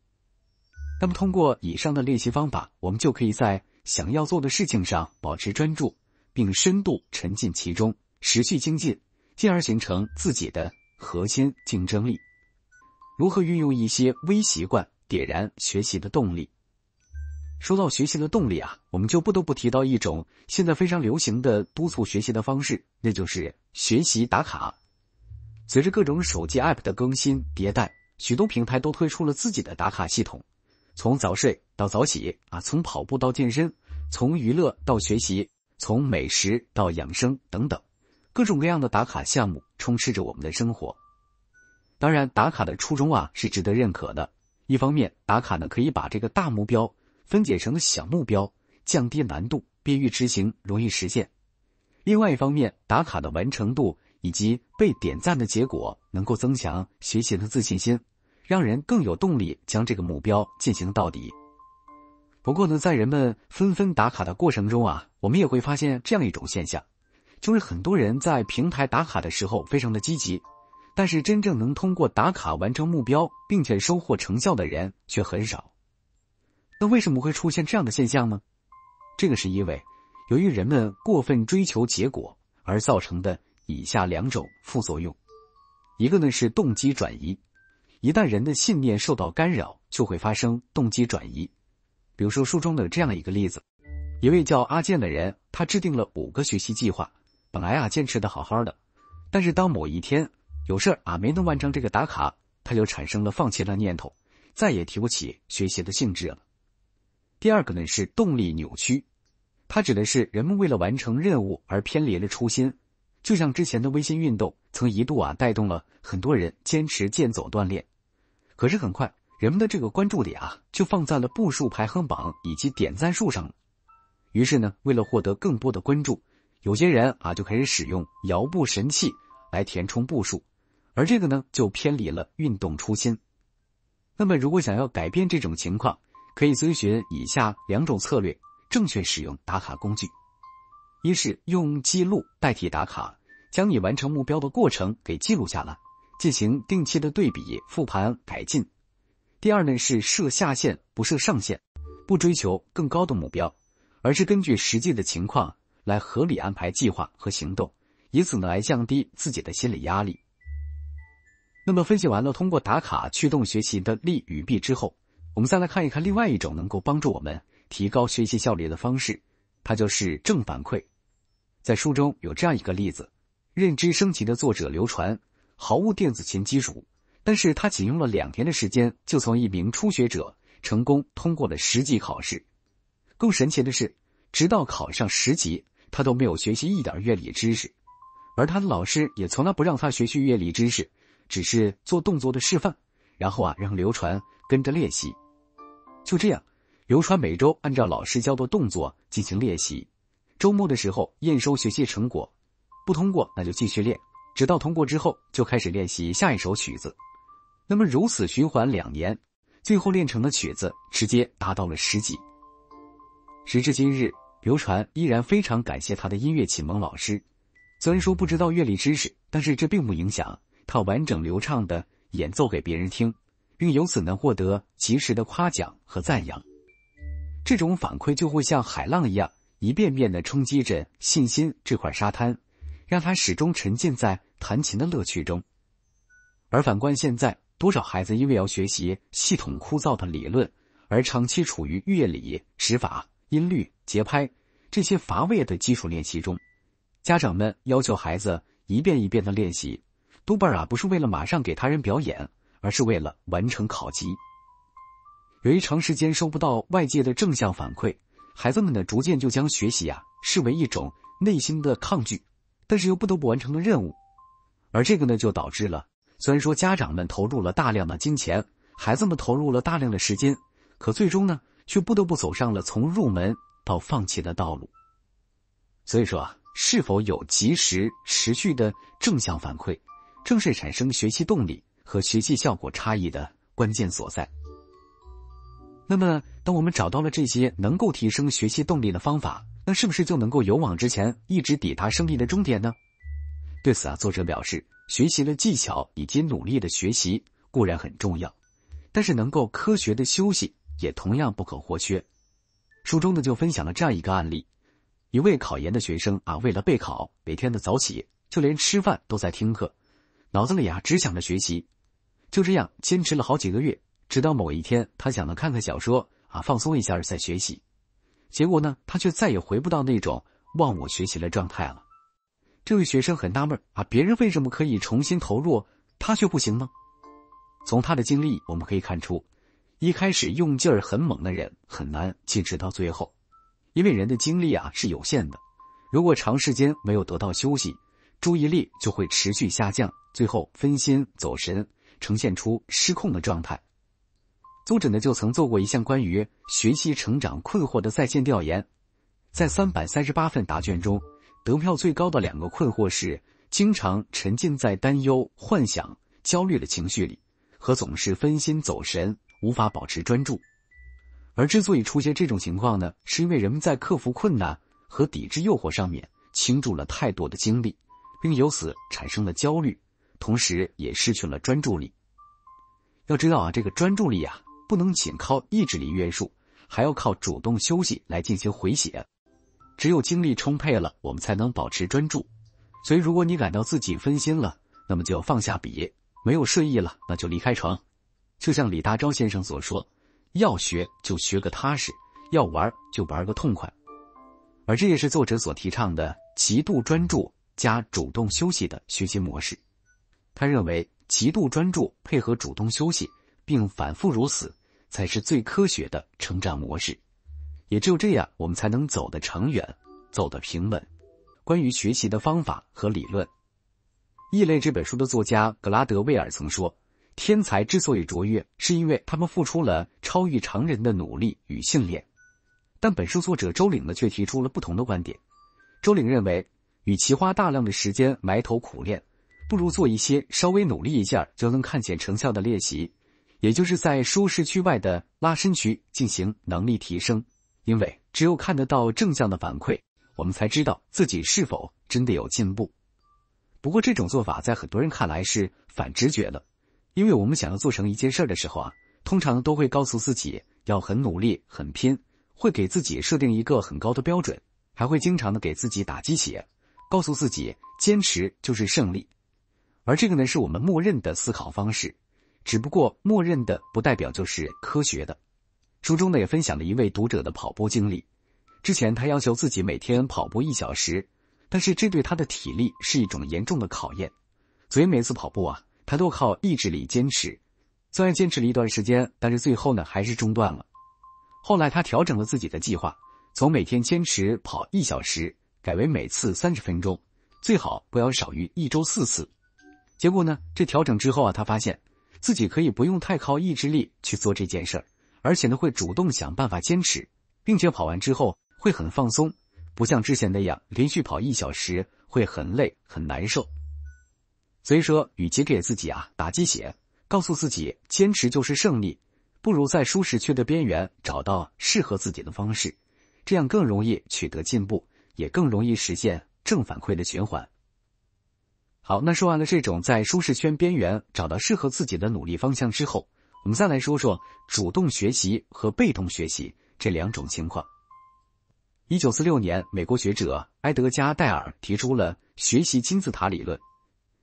那么，通过以上的练习方法，我们就可以在想要做的事情上保持专注，并深度沉浸其中，持续精进，进而形成自己的核心竞争力。如何运用一些微习惯点燃学习的动力？说到学习的动力啊，我们就不得不提到一种现在非常流行的督促学习的方式，那就是学习打卡。随着各种手机 APP 的更新迭代，许多平台都推出了自己的打卡系统。从早睡到早起啊，从跑步到健身，从娱乐到学习，从美食到养生等等，各种各样的打卡项目充斥着我们的生活。当然，打卡的初衷啊是值得认可的。一方面，打卡呢可以把这个大目标分解成小目标，降低难度，便于执行，容易实现。另外一方面，打卡的完成度。以及被点赞的结果，能够增强学习的自信心，让人更有动力将这个目标进行到底。不过呢，在人们纷纷打卡的过程中啊，我们也会发现这样一种现象，就是很多人在平台打卡的时候非常的积极，但是真正能通过打卡完成目标并且收获成效的人却很少。那为什么会出现这样的现象呢？这个是因为由于人们过分追求结果而造成的。以下两种副作用，一个呢是动机转移，一旦人的信念受到干扰，就会发生动机转移。比如说书中的这样一个例子，一位叫阿健的人，他制定了五个学习计划，本来啊坚持的好好的，但是当某一天有事啊没能完成这个打卡，他就产生了放弃了念头，再也提不起学习的兴致了。第二个呢是动力扭曲，它指的是人们为了完成任务而偏离了初心。就像之前的微信运动，曾一度啊带动了很多人坚持健走锻炼，可是很快人们的这个关注点啊就放在了步数排行榜以及点赞数上了。于是呢，为了获得更多的关注，有些人啊就开始使用摇步神器来填充步数，而这个呢就偏离了运动初心。那么，如果想要改变这种情况，可以遵循以下两种策略：正确使用打卡工具。一是用记录代替打卡，将你完成目标的过程给记录下来，进行定期的对比、复盘、改进。第二呢是设下限，不设上限，不追求更高的目标，而是根据实际的情况来合理安排计划和行动，以此呢来降低自己的心理压力。那么分析完了通过打卡驱动学习的利与弊之后，我们再来看一看另外一种能够帮助我们提高学习效率的方式。它就是正反馈，在书中有这样一个例子：认知升级的作者刘传毫无电子琴基础，但是他仅用了两天的时间就从一名初学者成功通过了十级考试。更神奇的是，直到考上十级，他都没有学习一点乐理知识，而他的老师也从来不让他学习乐理知识，只是做动作的示范，然后啊让刘传跟着练习。就这样。刘川每周按照老师教的动作进行练习，周末的时候验收学习成果，不通过那就继续练，直到通过之后就开始练习下一首曲子。那么如此循环两年，最后练成的曲子直接达到了十级。时至今日，刘传依然非常感谢他的音乐启蒙老师。虽然说不知道乐理知识，但是这并不影响他完整流畅的演奏给别人听，并由此能获得及时的夸奖和赞扬。这种反馈就会像海浪一样，一遍遍地冲击着信心这块沙滩，让他始终沉浸在弹琴的乐趣中。而反观现在，多少孩子因为要学习系统枯燥的理论，而长期处于乐理、指法、音律、节拍这些乏味的基础练习中。家长们要求孩子一遍一遍的练习，多半啊不是为了马上给他人表演，而是为了完成考级。由于长时间收不到外界的正向反馈，孩子们呢逐渐就将学习啊视为一种内心的抗拒，但是又不得不完成的任务。而这个呢就导致了，虽然说家长们投入了大量的金钱，孩子们投入了大量的时间，可最终呢却不得不走上了从入门到放弃的道路。所以说啊，是否有及时持续的正向反馈，正是产生学习动力和学习效果差异的关键所在。那么，当我们找到了这些能够提升学习动力的方法，那是不是就能够勇往直前，一直抵达胜利的终点呢？对此啊，作者表示，学习的技巧以及努力的学习固然很重要，但是能够科学的休息也同样不可或缺。书中呢就分享了这样一个案例：一位考研的学生啊，为了备考，每天的早起，就连吃饭都在听课，脑子里啊只想着学习，就这样坚持了好几个月。直到某一天，他想着看看小说啊，放松一下再学习，结果呢，他却再也回不到那种忘我学习的状态了。这位学生很纳闷啊，别人为什么可以重新投入，他却不行呢？从他的经历我们可以看出，一开始用劲儿很猛的人很难坚持到最后，因为人的精力啊是有限的，如果长时间没有得到休息，注意力就会持续下降，最后分心走神，呈现出失控的状态。作者呢就曾做过一项关于学习成长困惑的在线调研，在三百三十八份答卷中，得票最高的两个困惑是：经常沉浸在担忧、幻想、焦虑的情绪里，和总是分心走神，无法保持专注。而之所以出现这种情况呢，是因为人们在克服困难和抵制诱惑上面倾注了太多的精力，并由此产生了焦虑，同时也失去了专注力。要知道啊，这个专注力啊，不能仅靠意志力约束，还要靠主动休息来进行回血。只有精力充沛了，我们才能保持专注。所以，如果你感到自己分心了，那么就要放下笔；没有睡意了，那就离开床。就像李大钊先生所说：“要学就学个踏实，要玩就玩个痛快。”而这也是作者所提倡的极度专注加主动休息的学习模式。他认为，极度专注配合主动休息，并反复如此。才是最科学的成长模式，也只有这样，我们才能走得长远，走得平稳。关于学习的方法和理论，《异类》这本书的作家格拉德威尔曾说：“天才之所以卓越，是因为他们付出了超越常人的努力与训练。”但本书作者周岭呢，却提出了不同的观点。周岭认为，与其花大量的时间埋头苦练，不如做一些稍微努力一下就能看见成效的练习。也就是在舒适区外的拉伸区进行能力提升，因为只有看得到正向的反馈，我们才知道自己是否真的有进步。不过这种做法在很多人看来是反直觉的，因为我们想要做成一件事的时候啊，通常都会告诉自己要很努力、很拼，会给自己设定一个很高的标准，还会经常的给自己打鸡血，告诉自己坚持就是胜利。而这个呢，是我们默认的思考方式。只不过，默认的不代表就是科学的。书中呢也分享了一位读者的跑步经历。之前他要求自己每天跑步一小时，但是这对他的体力是一种严重的考验，所以每次跑步啊，他都靠意志力坚持。虽然坚持了一段时间，但是最后呢还是中断了。后来他调整了自己的计划，从每天坚持跑一小时改为每次三十分钟，最好不要少于一周四次。结果呢，这调整之后啊，他发现。自己可以不用太靠意志力去做这件事儿，而且呢会主动想办法坚持，并且跑完之后会很放松，不像之前那样连续跑一小时会很累很难受。所以说，与其给自己啊打鸡血，告诉自己坚持就是胜利，不如在舒适区的边缘找到适合自己的方式，这样更容易取得进步，也更容易实现正反馈的循环。好，那说完了这种在舒适圈边缘找到适合自己的努力方向之后，我们再来说说主动学习和被动学习这两种情况。一九四六年，美国学者埃德加·戴尔提出了学习金字塔理论。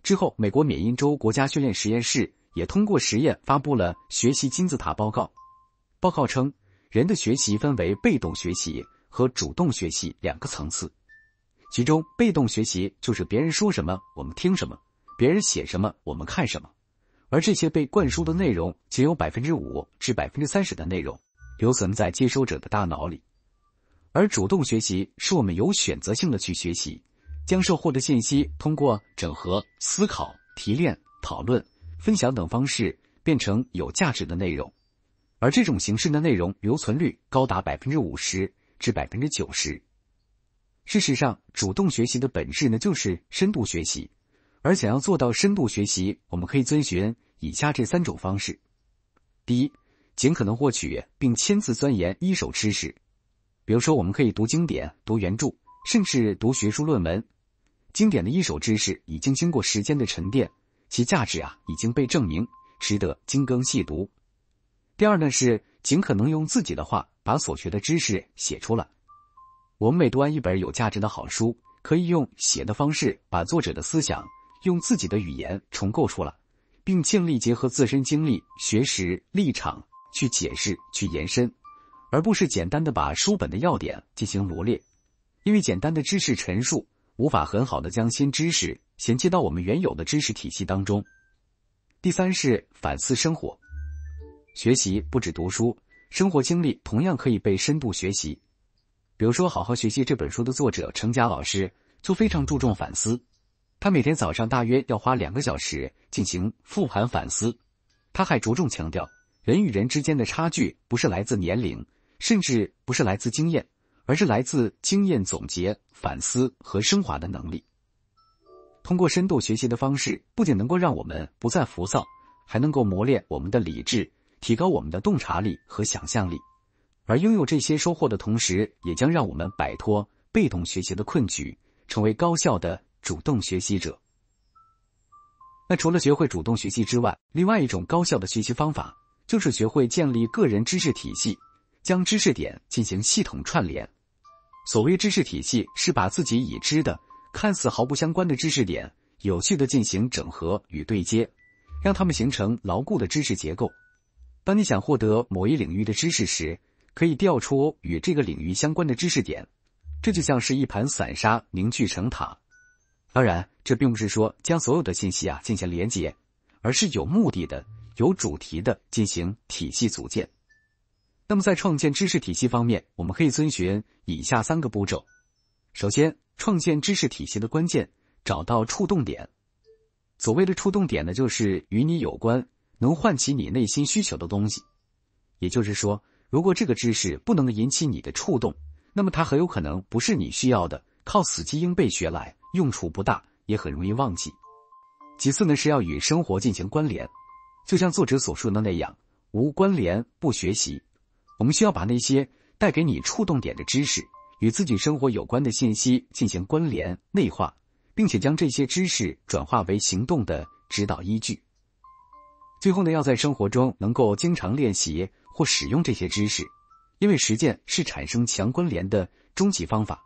之后，美国缅因州国家训练实验室也通过实验发布了学习金字塔报告。报告称，人的学习分为被动学习和主动学习两个层次。其中，被动学习就是别人说什么我们听什么，别人写什么我们看什么，而这些被灌输的内容仅有百分之五至百分之三十的内容留存在接收者的大脑里；而主动学习是我们有选择性的去学习，将收获的信息通过整合、思考、提炼、讨论、分享等方式变成有价值的内容，而这种形式的内容留存率高达百分之五十至百分之九十。事实上，主动学习的本质呢，就是深度学习。而想要做到深度学习，我们可以遵循以下这三种方式：第一，尽可能获取并亲自钻研一手知识，比如说我们可以读经典、读原著，甚至读学术论文。经典的一手知识已经经过时间的沉淀，其价值啊已经被证明，值得精耕细读。第二呢，是尽可能用自己的话把所学的知识写出来。我们每读完一本有价值的好书，可以用写的方式把作者的思想用自己的语言重构出来，并尽力结合自身经历、学识、立场去解释、去延伸，而不是简单的把书本的要点进行罗列，因为简单的知识陈述无法很好的将新知识衔接到我们原有的知识体系当中。第三是反思生活，学习不止读书，生活经历同样可以被深度学习。比如说，《好好学习》这本书的作者程佳老师就非常注重反思，他每天早上大约要花两个小时进行复盘反思。他还着重强调，人与人之间的差距不是来自年龄，甚至不是来自经验，而是来自经验总结、反思和升华的能力。通过深度学习的方式，不仅能够让我们不再浮躁，还能够磨练我们的理智，提高我们的洞察力和想象力。而拥有这些收获的同时，也将让我们摆脱被动学习的困局，成为高效的主动学习者。那除了学会主动学习之外，另外一种高效的学习方法就是学会建立个人知识体系，将知识点进行系统串联。所谓知识体系，是把自己已知的看似毫不相关的知识点，有序的进行整合与对接，让他们形成牢固的知识结构。当你想获得某一领域的知识时，可以调出与这个领域相关的知识点，这就像是一盘散沙凝聚成塔。当然，这并不是说将所有的信息啊进行连接，而是有目的的、有主题的进行体系组建。那么，在创建知识体系方面，我们可以遵循以下三个步骤：首先，创建知识体系的关键，找到触动点。所谓的触动点呢，就是与你有关、能唤起你内心需求的东西。也就是说。如果这个知识不能引起你的触动，那么它很有可能不是你需要的。靠死记硬背学来，用处不大，也很容易忘记。其次呢，是要与生活进行关联，就像作者所说的那样，无关联不学习。我们需要把那些带给你触动点的知识，与自己生活有关的信息进行关联内化，并且将这些知识转化为行动的指导依据。最后呢，要在生活中能够经常练习。或使用这些知识，因为实践是产生强关联的终极方法。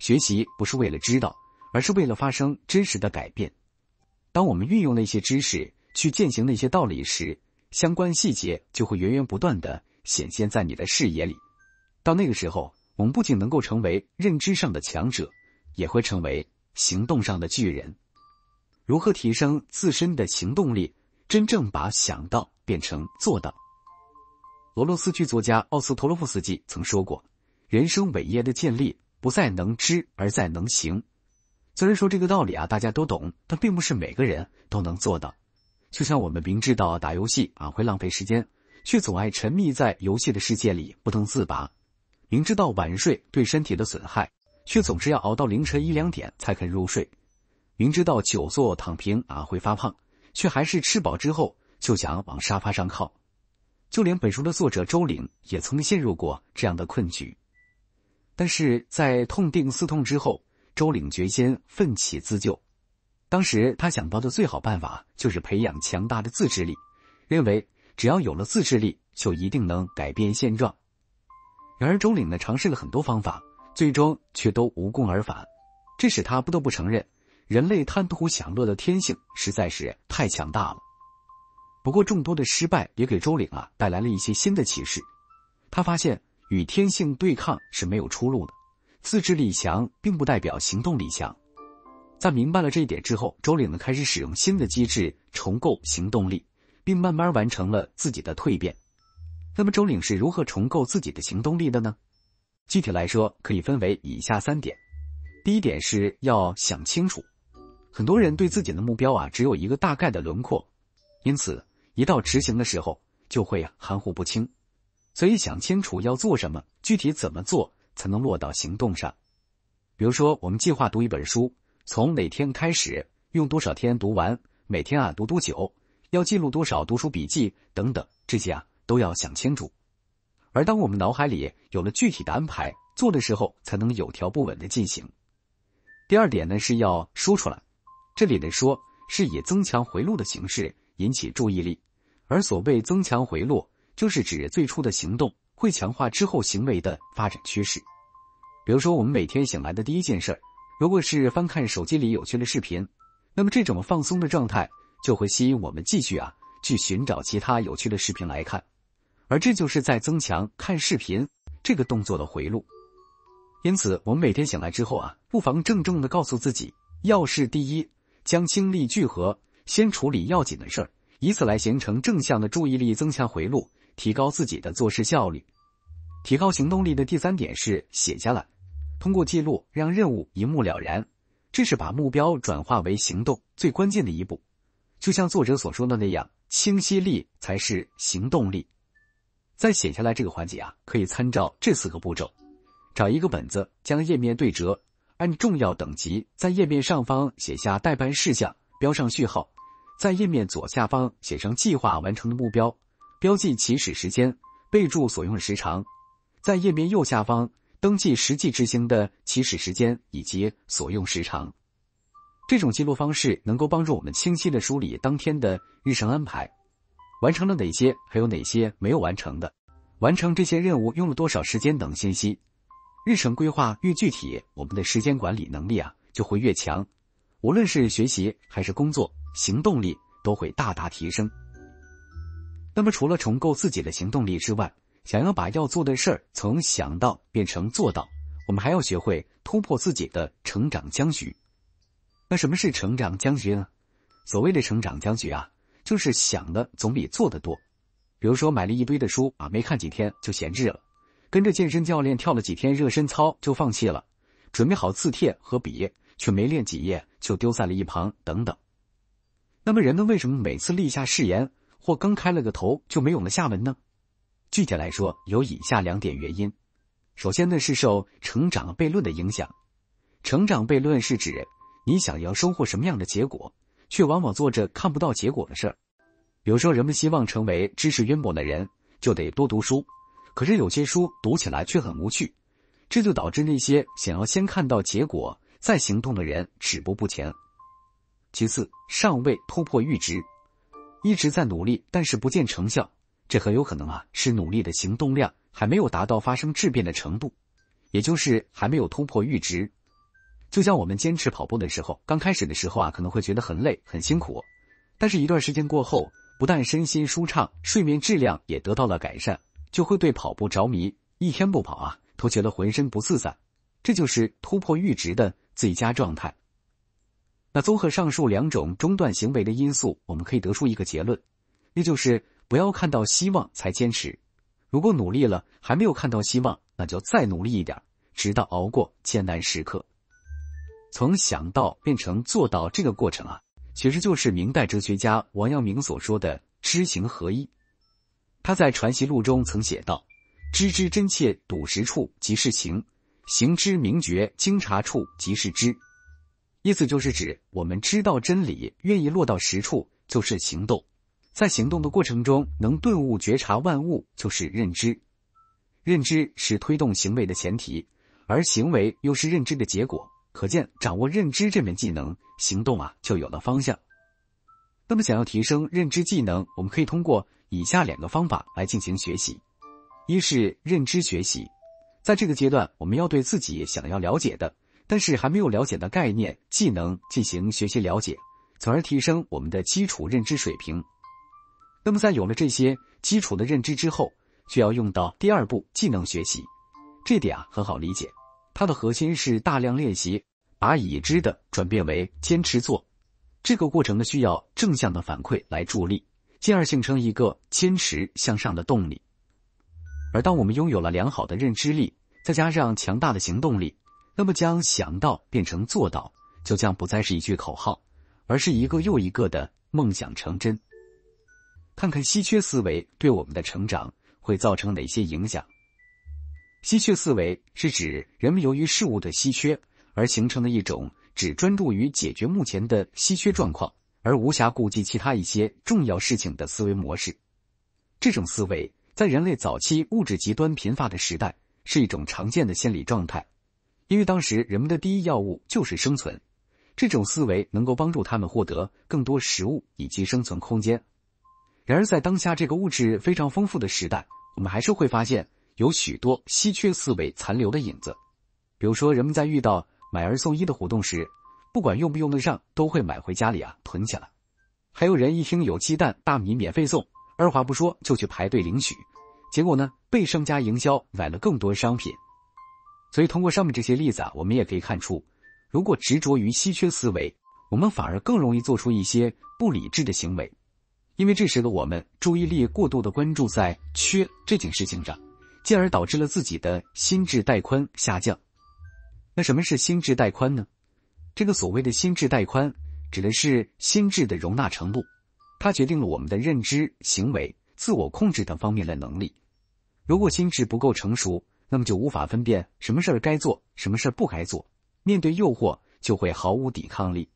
学习不是为了知道，而是为了发生真实的改变。当我们运用那些知识去践行那些道理时，相关细节就会源源不断的显现在你的视野里。到那个时候，我们不仅能够成为认知上的强者，也会成为行动上的巨人。如何提升自身的行动力，真正把想到变成做到？俄罗斯剧作家奥斯托洛夫斯基曾说过：“人生伟业的建立，不在能知，而在能行。”虽然说这个道理啊，大家都懂，但并不是每个人都能做到。就像我们明知道打游戏啊会浪费时间，却总爱沉迷在游戏的世界里不能自拔；明知道晚睡对身体的损害，却总是要熬到凌晨一两点才肯入睡；明知道久坐躺平啊会发胖，却还是吃饱之后就想往沙发上靠。就连本书的作者周岭也曾陷入过这样的困局，但是在痛定思痛之后，周岭决心奋起自救。当时他想到的最好办法就是培养强大的自制力，认为只要有了自制力，就一定能改变现状。然而，周岭呢尝试了很多方法，最终却都无功而返，这使他不得不承认，人类贪图享乐的天性实在是太强大了。不过，众多的失败也给周岭啊带来了一些新的启示。他发现与天性对抗是没有出路的，自制力强并不代表行动力强。在明白了这一点之后，周岭呢开始使用新的机制重构行动力，并慢慢完成了自己的蜕变。那么，周岭是如何重构自己的行动力的呢？具体来说，可以分为以下三点。第一点是要想清楚，很多人对自己的目标啊只有一个大概的轮廓，因此。一到执行的时候就会含糊不清，所以想清楚要做什么，具体怎么做才能落到行动上。比如说，我们计划读一本书，从哪天开始，用多少天读完，每天啊读多久，要记录多少读书笔记等等，这些啊都要想清楚。而当我们脑海里有了具体的安排，做的时候才能有条不紊的进行。第二点呢是要说出来，这里的说是以增强回路的形式引起注意力。而所谓增强回落，就是指最初的行动会强化之后行为的发展趋势。比如说，我们每天醒来的第一件事儿，如果是翻看手机里有趣的视频，那么这种放松的状态就会吸引我们继续啊去寻找其他有趣的视频来看，而这就是在增强看视频这个动作的回路。因此，我们每天醒来之后啊，不妨郑重的告诉自己：要事第一，将精力聚合，先处理要紧的事儿。以此来形成正向的注意力增强回路，提高自己的做事效率。提高行动力的第三点是写下来，通过记录让任务一目了然，这是把目标转化为行动最关键的一步。就像作者所说的那样，清晰力才是行动力。在写下来这个环节啊，可以参照这四个步骤：找一个本子，将页面对折，按重要等级在页面上方写下待办事项，标上序号。在页面左下方写上计划完成的目标，标记起始时间，备注所用时长；在页面右下方登记实际执行的起始时间以及所用时长。这种记录方式能够帮助我们清晰地梳理当天的日程安排，完成了哪些，还有哪些没有完成的，完成这些任务用了多少时间等信息。日程规划越具体，我们的时间管理能力啊就会越强。无论是学习还是工作。行动力都会大大提升。那么，除了重构自己的行动力之外，想要把要做的事儿从想到变成做到，我们还要学会突破自己的成长僵局。那什么是成长僵局呢？所谓的成长僵局啊，就是想的总比做的多。比如说，买了一堆的书啊，没看几天就闲置了；跟着健身教练跳了几天热身操就放弃了；准备好字帖和笔，却没练几页就丢在了一旁，等等。那么人们为什么每次立下誓言或刚开了个头就没有了下文呢？具体来说，有以下两点原因。首先呢是受成长悖论的影响。成长悖论是指你想要收获什么样的结果，却往往做着看不到结果的事儿。比如说，人们希望成为知识渊博的人，就得多读书。可是有些书读起来却很无趣，这就导致那些想要先看到结果再行动的人止步不前。其次，尚未突破阈值，一直在努力，但是不见成效，这很有可能啊是努力的行动量还没有达到发生质变的程度，也就是还没有突破阈值。就像我们坚持跑步的时候，刚开始的时候啊可能会觉得很累很辛苦，但是一段时间过后，不但身心舒畅，睡眠质量也得到了改善，就会对跑步着迷，一天不跑啊都觉得浑身不自在，这就是突破阈值的最佳状态。那综合上述两种中断行为的因素，我们可以得出一个结论，那就是不要看到希望才坚持。如果努力了还没有看到希望，那就再努力一点，直到熬过艰难时刻。从想到变成做到这个过程啊，其实就是明代哲学家王阳明所说的知行合一。他在《传习录》中曾写道：“知之真切笃实处，即是行；行之明觉经察处，即是知。”意思就是指我们知道真理，愿意落到实处就是行动。在行动的过程中，能顿悟觉察万物就是认知。认知是推动行为的前提，而行为又是认知的结果。可见，掌握认知这门技能，行动啊就有了方向。那么，想要提升认知技能，我们可以通过以下两个方法来进行学习：一是认知学习。在这个阶段，我们要对自己想要了解的。但是还没有了解的概念技能进行学习了解，从而提升我们的基础认知水平。那么，在有了这些基础的认知之后，就要用到第二步技能学习。这点啊很好理解，它的核心是大量练习，把已知的转变为坚持做。这个过程呢需要正向的反馈来助力，进而形成一个坚持向上的动力。而当我们拥有了良好的认知力，再加上强大的行动力。那么，将想到变成做到，就将不再是一句口号，而是一个又一个的梦想成真。看看稀缺思维对我们的成长会造成哪些影响？稀缺思维是指人们由于事物的稀缺而形成的一种只专注于解决目前的稀缺状况，而无暇顾及其他一些重要事情的思维模式。这种思维在人类早期物质极端贫乏的时代是一种常见的心理状态。因为当时人们的第一要务就是生存，这种思维能够帮助他们获得更多食物以及生存空间。然而，在当下这个物质非常丰富的时代，我们还是会发现有许多稀缺思维残留的影子。比如说，人们在遇到买二送一的活动时，不管用不用得上，都会买回家里啊囤起来。还有人一听有鸡蛋、大米免费送，二话不说就去排队领取，结果呢，被商家营销买了更多商品。所以，通过上面这些例子啊，我们也可以看出，如果执着于稀缺思维，我们反而更容易做出一些不理智的行为。因为这时的我们注意力过度的关注在“缺”这件事情上，进而导致了自己的心智带宽下降。那什么是心智带宽呢？这个所谓的心智带宽，指的是心智的容纳程度，它决定了我们的认知、行为、自我控制等方面的能力。如果心智不够成熟，那么就无法分辨什么事儿该做，什么事儿不该做。面对诱惑，就会毫无抵抗力。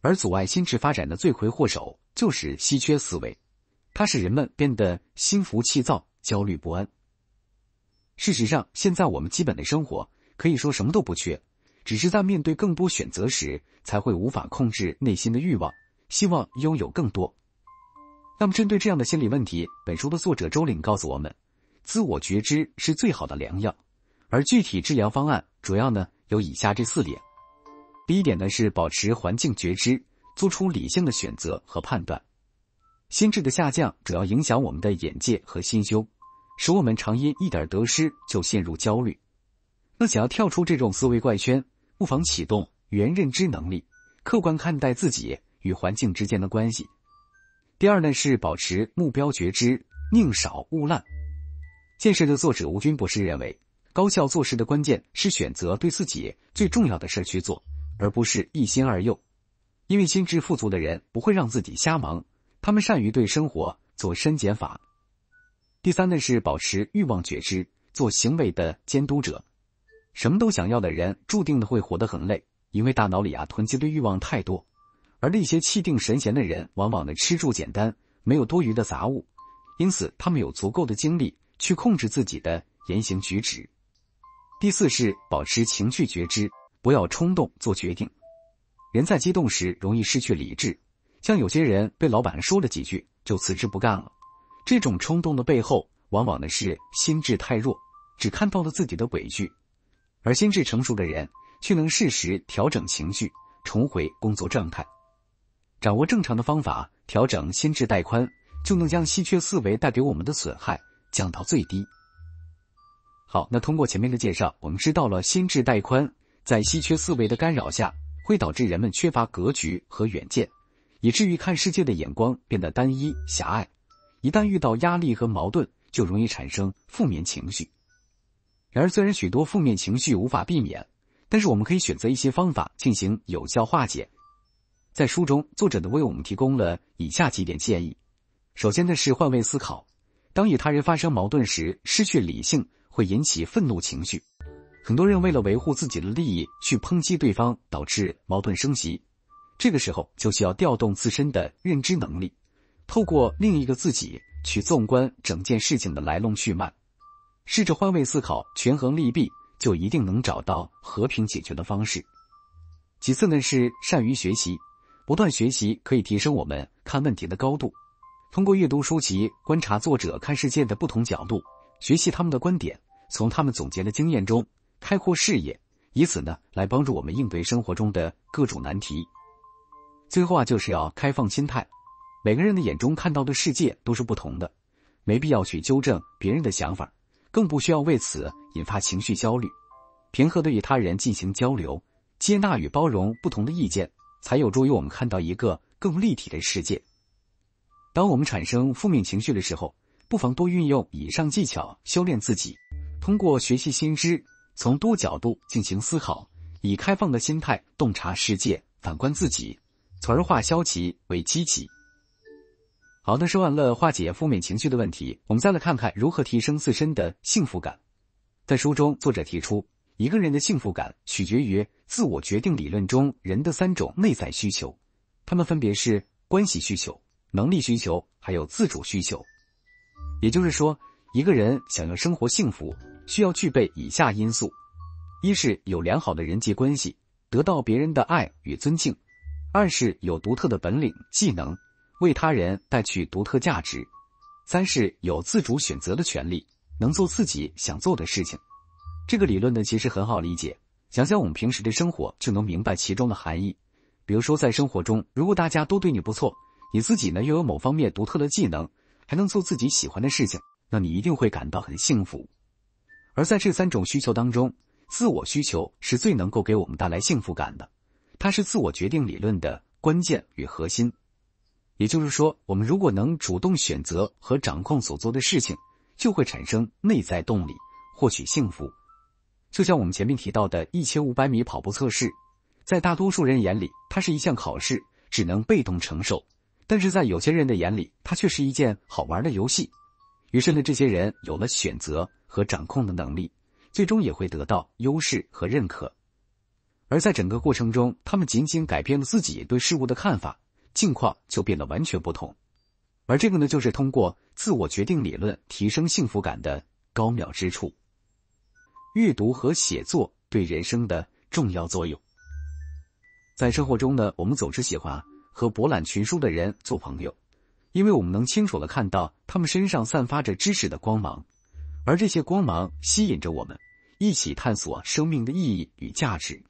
而阻碍心智发展的罪魁祸首就是稀缺思维，它使人们变得心浮气躁、焦虑不安。事实上，现在我们基本的生活可以说什么都不缺，只是在面对更多选择时，才会无法控制内心的欲望，希望拥有更多。那么，针对这样的心理问题，本书的作者周岭告诉我们。自我觉知是最好的良药，而具体治疗方案主要呢有以下这四点。第一点呢是保持环境觉知，做出理性的选择和判断。心智的下降主要影响我们的眼界和心胸，使我们常因一点得失就陷入焦虑。那想要跳出这种思维怪圈，不妨启动元认知能力，客观看待自己与环境之间的关系。第二呢是保持目标觉知，宁少勿滥。建设的作者吴军博士认为，高效做事的关键是选择对自己最重要的事去做，而不是一心二用。因为心智富足的人不会让自己瞎忙，他们善于对生活做深减法。第三呢是保持欲望觉知，做行为的监督者。什么都想要的人，注定的会活得很累，因为大脑里啊囤积的欲望太多。而那些气定神闲的人，往往的吃住简单，没有多余的杂物，因此他们有足够的精力。去控制自己的言行举止。第四是保持情绪觉知，不要冲动做决定。人在激动时容易失去理智，像有些人被老板说了几句就辞职不干了。这种冲动的背后，往往的是心智太弱，只看到了自己的委屈，而心智成熟的人却能适时调整情绪，重回工作状态。掌握正常的方法，调整心智带宽，就能将稀缺思维带给我们的损害。降到最低。好，那通过前面的介绍，我们知道了心智带宽在稀缺思维的干扰下，会导致人们缺乏格局和远见，以至于看世界的眼光变得单一狭隘。一旦遇到压力和矛盾，就容易产生负面情绪。然而，虽然许多负面情绪无法避免，但是我们可以选择一些方法进行有效化解。在书中，作者呢为我们提供了以下几点建议：首先呢是换位思考。当与他人发生矛盾时，失去理性会引起愤怒情绪。很多人为了维护自己的利益去抨击对方，导致矛盾升级。这个时候就需要调动自身的认知能力，透过另一个自己去纵观整件事情的来龙去脉，试着换位思考，权衡利弊，就一定能找到和平解决的方式。其次呢，是善于学习，不断学习可以提升我们看问题的高度。通过阅读书籍，观察作者看世界的不同角度，学习他们的观点，从他们总结的经验中开阔视野，以此呢来帮助我们应对生活中的各种难题。最后啊，就是要开放心态，每个人的眼中看到的世界都是不同的，没必要去纠正别人的想法，更不需要为此引发情绪焦虑。平和地与他人进行交流，接纳与包容不同的意见，才有助于我们看到一个更立体的世界。当我们产生负面情绪的时候，不妨多运用以上技巧修炼自己。通过学习新知，从多角度进行思考，以开放的心态洞察世界，反观自己，从而化消极为积极。好的，说完了化解负面情绪的问题，我们再来看看如何提升自身的幸福感。在书中，作者提出，一个人的幸福感取决于自我决定理论中人的三种内在需求，它们分别是关系需求。能力需求还有自主需求，也就是说，一个人想要生活幸福，需要具备以下因素：一是有良好的人际关系，得到别人的爱与尊敬；二是有独特的本领技能，为他人带去独特价值；三是有自主选择的权利，能做自己想做的事情。这个理论呢，其实很好理解，想想我们平时的生活就能明白其中的含义。比如说，在生活中，如果大家都对你不错，你自己呢又有某方面独特的技能，还能做自己喜欢的事情，那你一定会感到很幸福。而在这三种需求当中，自我需求是最能够给我们带来幸福感的，它是自我决定理论的关键与核心。也就是说，我们如果能主动选择和掌控所做的事情，就会产生内在动力，获取幸福。就像我们前面提到的1500米跑步测试，在大多数人眼里，它是一项考试，只能被动承受。但是在有些人的眼里，它却是一件好玩的游戏。于是呢，这些人有了选择和掌控的能力，最终也会得到优势和认可。而在整个过程中，他们仅仅改变了自己对事物的看法，境况就变得完全不同。而这个呢，就是通过自我决定理论提升幸福感的高妙之处。阅读和写作对人生的重要作用，在生活中呢，我们总是喜欢。和博览群书的人做朋友，因为我们能清楚地看到他们身上散发着知识的光芒，而这些光芒吸引着我们一起探索生命的意义与价值。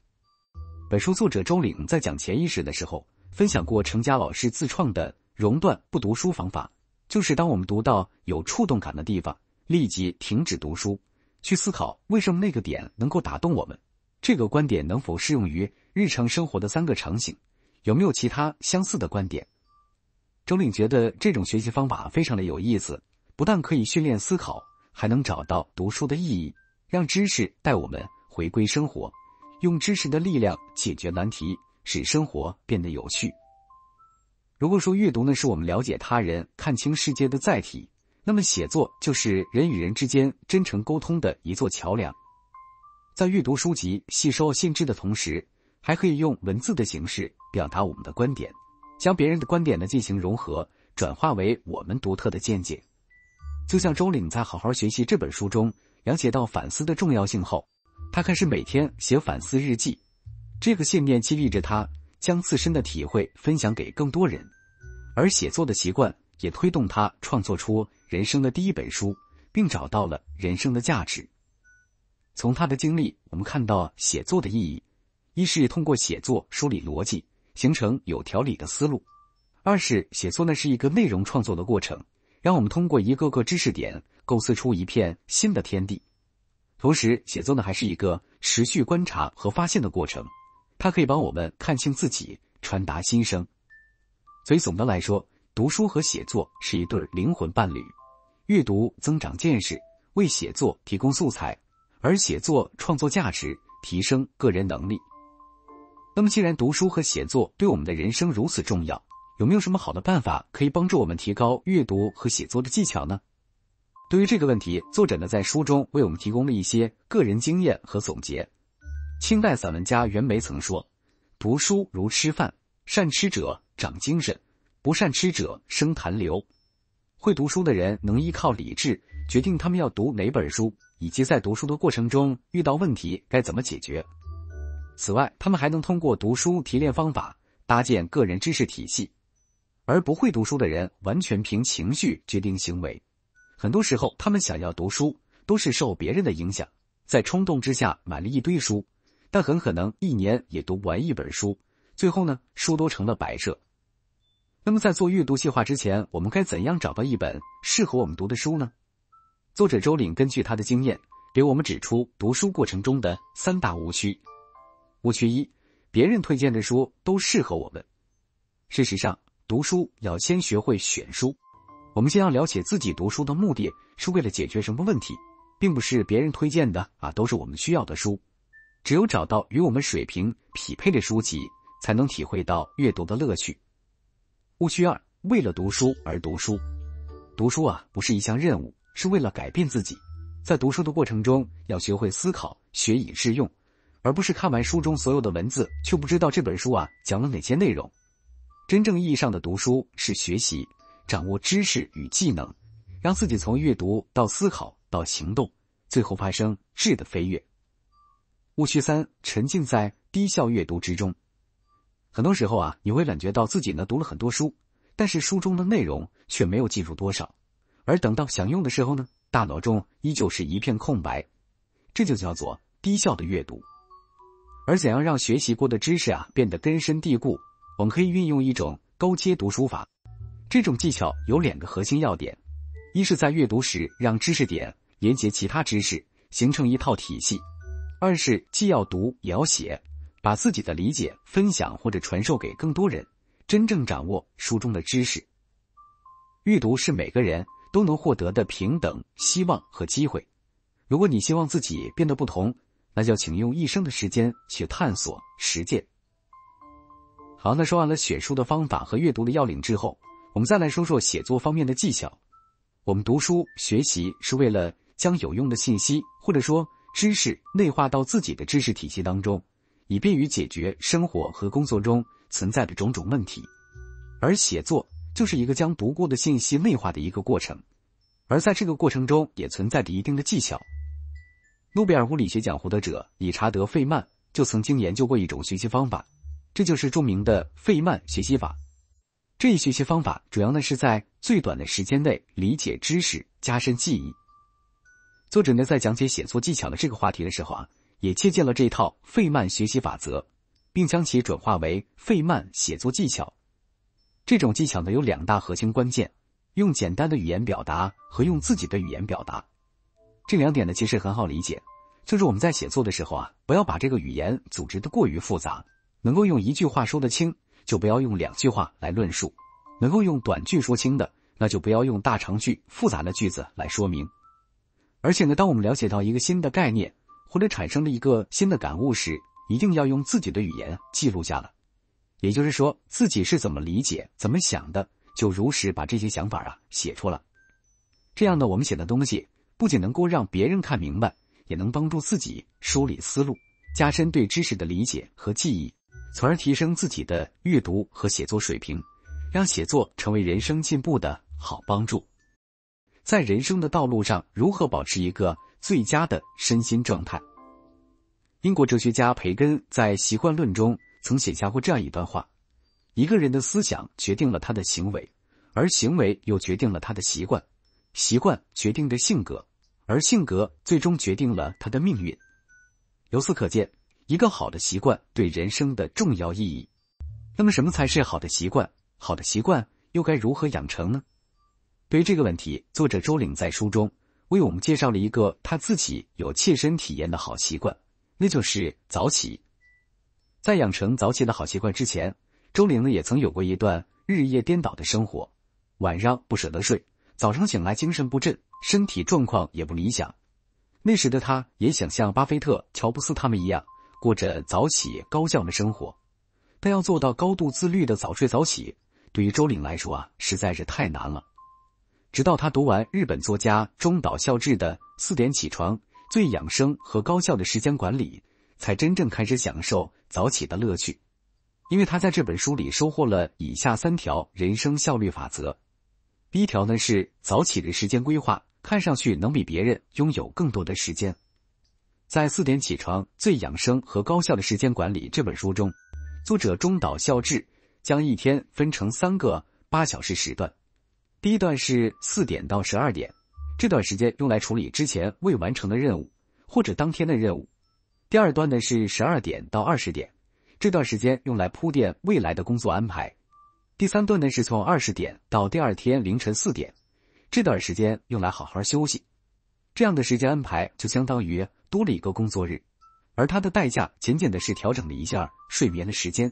本书作者周岭在讲潜意识的时候，分享过程家老师自创的“熔断不读书”方法，就是当我们读到有触动感的地方，立即停止读书，去思考为什么那个点能够打动我们，这个观点能否适用于日常生活的三个场景。有没有其他相似的观点？周领觉得这种学习方法非常的有意思，不但可以训练思考，还能找到读书的意义，让知识带我们回归生活，用知识的力量解决难题，使生活变得有趣。如果说阅读呢是我们了解他人、看清世界的载体，那么写作就是人与人之间真诚沟通的一座桥梁。在阅读书籍、吸收信知的同时。还可以用文字的形式表达我们的观点，将别人的观点呢进行融合，转化为我们独特的见解。就像周岭在《好好学习》这本书中了解到反思的重要性后，他开始每天写反思日记。这个信念激励着他将自身的体会分享给更多人，而写作的习惯也推动他创作出人生的第一本书，并找到了人生的价值。从他的经历，我们看到写作的意义。一是通过写作梳理逻辑，形成有条理的思路；二是写作呢是一个内容创作的过程，让我们通过一个个知识点构思出一片新的天地。同时，写作呢还是一个持续观察和发现的过程，它可以帮我们看清自己，传达心声。所以总的来说，读书和写作是一对灵魂伴侣。阅读增长见识，为写作提供素材；而写作创作价值，提升个人能力。那么，既然读书和写作对我们的人生如此重要，有没有什么好的办法可以帮助我们提高阅读和写作的技巧呢？对于这个问题，作者呢在书中为我们提供了一些个人经验和总结。清代散文家袁枚曾说：“读书如吃饭，善吃者长精神，不善吃者生痰瘤。”会读书的人能依靠理智决定他们要读哪本书，以及在读书的过程中遇到问题该怎么解决。此外，他们还能通过读书提炼方法，搭建个人知识体系；而不会读书的人，完全凭情绪决定行为。很多时候，他们想要读书，都是受别人的影响，在冲动之下买了一堆书，但很可能一年也读不完一本书，最后呢，书都成了摆设。那么，在做阅读计划之前，我们该怎样找到一本适合我们读的书呢？作者周岭根据他的经验，给我们指出读书过程中的三大误区。误区一，别人推荐的书都适合我们。事实上，读书要先学会选书。我们先要了解自己读书的目的是为了解决什么问题，并不是别人推荐的啊都是我们需要的书。只有找到与我们水平匹配的书籍，才能体会到阅读的乐趣。误区二，为了读书而读书。读书啊不是一项任务，是为了改变自己。在读书的过程中，要学会思考，学以致用。而不是看完书中所有的文字，却不知道这本书啊讲了哪些内容。真正意义上的读书是学习、掌握知识与技能，让自己从阅读到思考到行动，最后发生质的飞跃。误区三：沉浸在低效阅读之中。很多时候啊，你会感觉到自己呢读了很多书，但是书中的内容却没有记住多少，而等到想用的时候呢，大脑中依旧是一片空白。这就叫做低效的阅读。而怎样让学习过的知识啊变得根深蒂固？我们可以运用一种高阶读书法。这种技巧有两个核心要点：一是，在阅读时让知识点连接其他知识，形成一套体系；二是，既要读也要写，把自己的理解分享或者传授给更多人，真正掌握书中的知识。阅读是每个人都能获得的平等希望和机会。如果你希望自己变得不同，那就请用一生的时间去探索实践。好，那说完了选书的方法和阅读的要领之后，我们再来说说写作方面的技巧。我们读书学习是为了将有用的信息或者说知识内化到自己的知识体系当中，以便于解决生活和工作中存在的种种问题。而写作就是一个将读过的信息内化的一个过程，而在这个过程中也存在着一定的技巧。诺贝尔物理学奖获得者理查德·费曼就曾经研究过一种学习方法，这就是著名的费曼学习法。这一学习方法主要呢是在最短的时间内理解知识、加深记忆。作者呢在讲解写作技巧的这个话题的时候啊，也借鉴了这一套费曼学习法则，并将其转化为费曼写作技巧。这种技巧呢有两大核心关键：用简单的语言表达和用自己的语言表达。这两点呢，其实很好理解，就是我们在写作的时候啊，不要把这个语言组织的过于复杂，能够用一句话说得清，就不要用两句话来论述；能够用短句说清的，那就不要用大长句、复杂的句子来说明。而且呢，当我们了解到一个新的概念或者产生了一个新的感悟时，一定要用自己的语言记录下来，也就是说自己是怎么理解、怎么想的，就如实把这些想法啊写出来。这样呢，我们写的东西。不仅能够让别人看明白，也能帮助自己梳理思路，加深对知识的理解和记忆，从而提升自己的阅读和写作水平，让写作成为人生进步的好帮助。在人生的道路上，如何保持一个最佳的身心状态？英国哲学家培根在《习惯论》中曾写下过这样一段话：“一个人的思想决定了他的行为，而行为又决定了他的习惯，习惯决定着性格。”而性格最终决定了他的命运。由此可见，一个好的习惯对人生的重要意义。那么，什么才是好的习惯？好的习惯又该如何养成呢？对于这个问题，作者周岭在书中为我们介绍了一个他自己有切身体验的好习惯，那就是早起。在养成早起的好习惯之前，周玲呢也曾有过一段日夜颠倒的生活，晚上不舍得睡，早上醒来精神不振。身体状况也不理想，那时的他也想像巴菲特、乔布斯他们一样，过着早起高效的生活，但要做到高度自律的早睡早起，对于周岭来说啊实在是太难了。直到他读完日本作家中岛孝志的《四点起床最养生和高效的时间管理》，才真正开始享受早起的乐趣。因为他在这本书里收获了以下三条人生效率法则：第一条呢是早起的时间规划。看上去能比别人拥有更多的时间。在《四点起床最养生和高效的时间管理》这本书中，作者中岛孝志将一天分成三个八小时时段：第一段是四点到十二点，这段时间用来处理之前未完成的任务或者当天的任务；第二段呢是十二点到二十点，这段时间用来铺垫未来的工作安排；第三段呢是从二十点到第二天凌晨四点。这段时间用来好好休息，这样的时间安排就相当于多了一个工作日，而它的代价仅仅的是调整了一下睡眠的时间。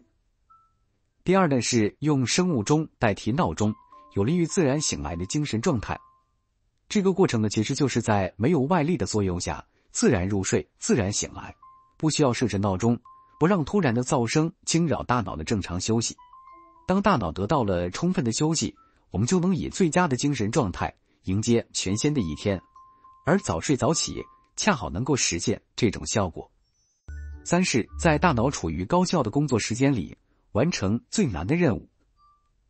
第二呢是用生物钟代替闹钟，有利于自然醒来的精神状态。这个过程呢其实就是在没有外力的作用下自然入睡、自然醒来，不需要设置闹钟，不让突然的噪声惊扰大脑的正常休息。当大脑得到了充分的休息。我们就能以最佳的精神状态迎接全新的一天，而早睡早起恰好能够实现这种效果。三是，在大脑处于高效的工作时间里完成最难的任务。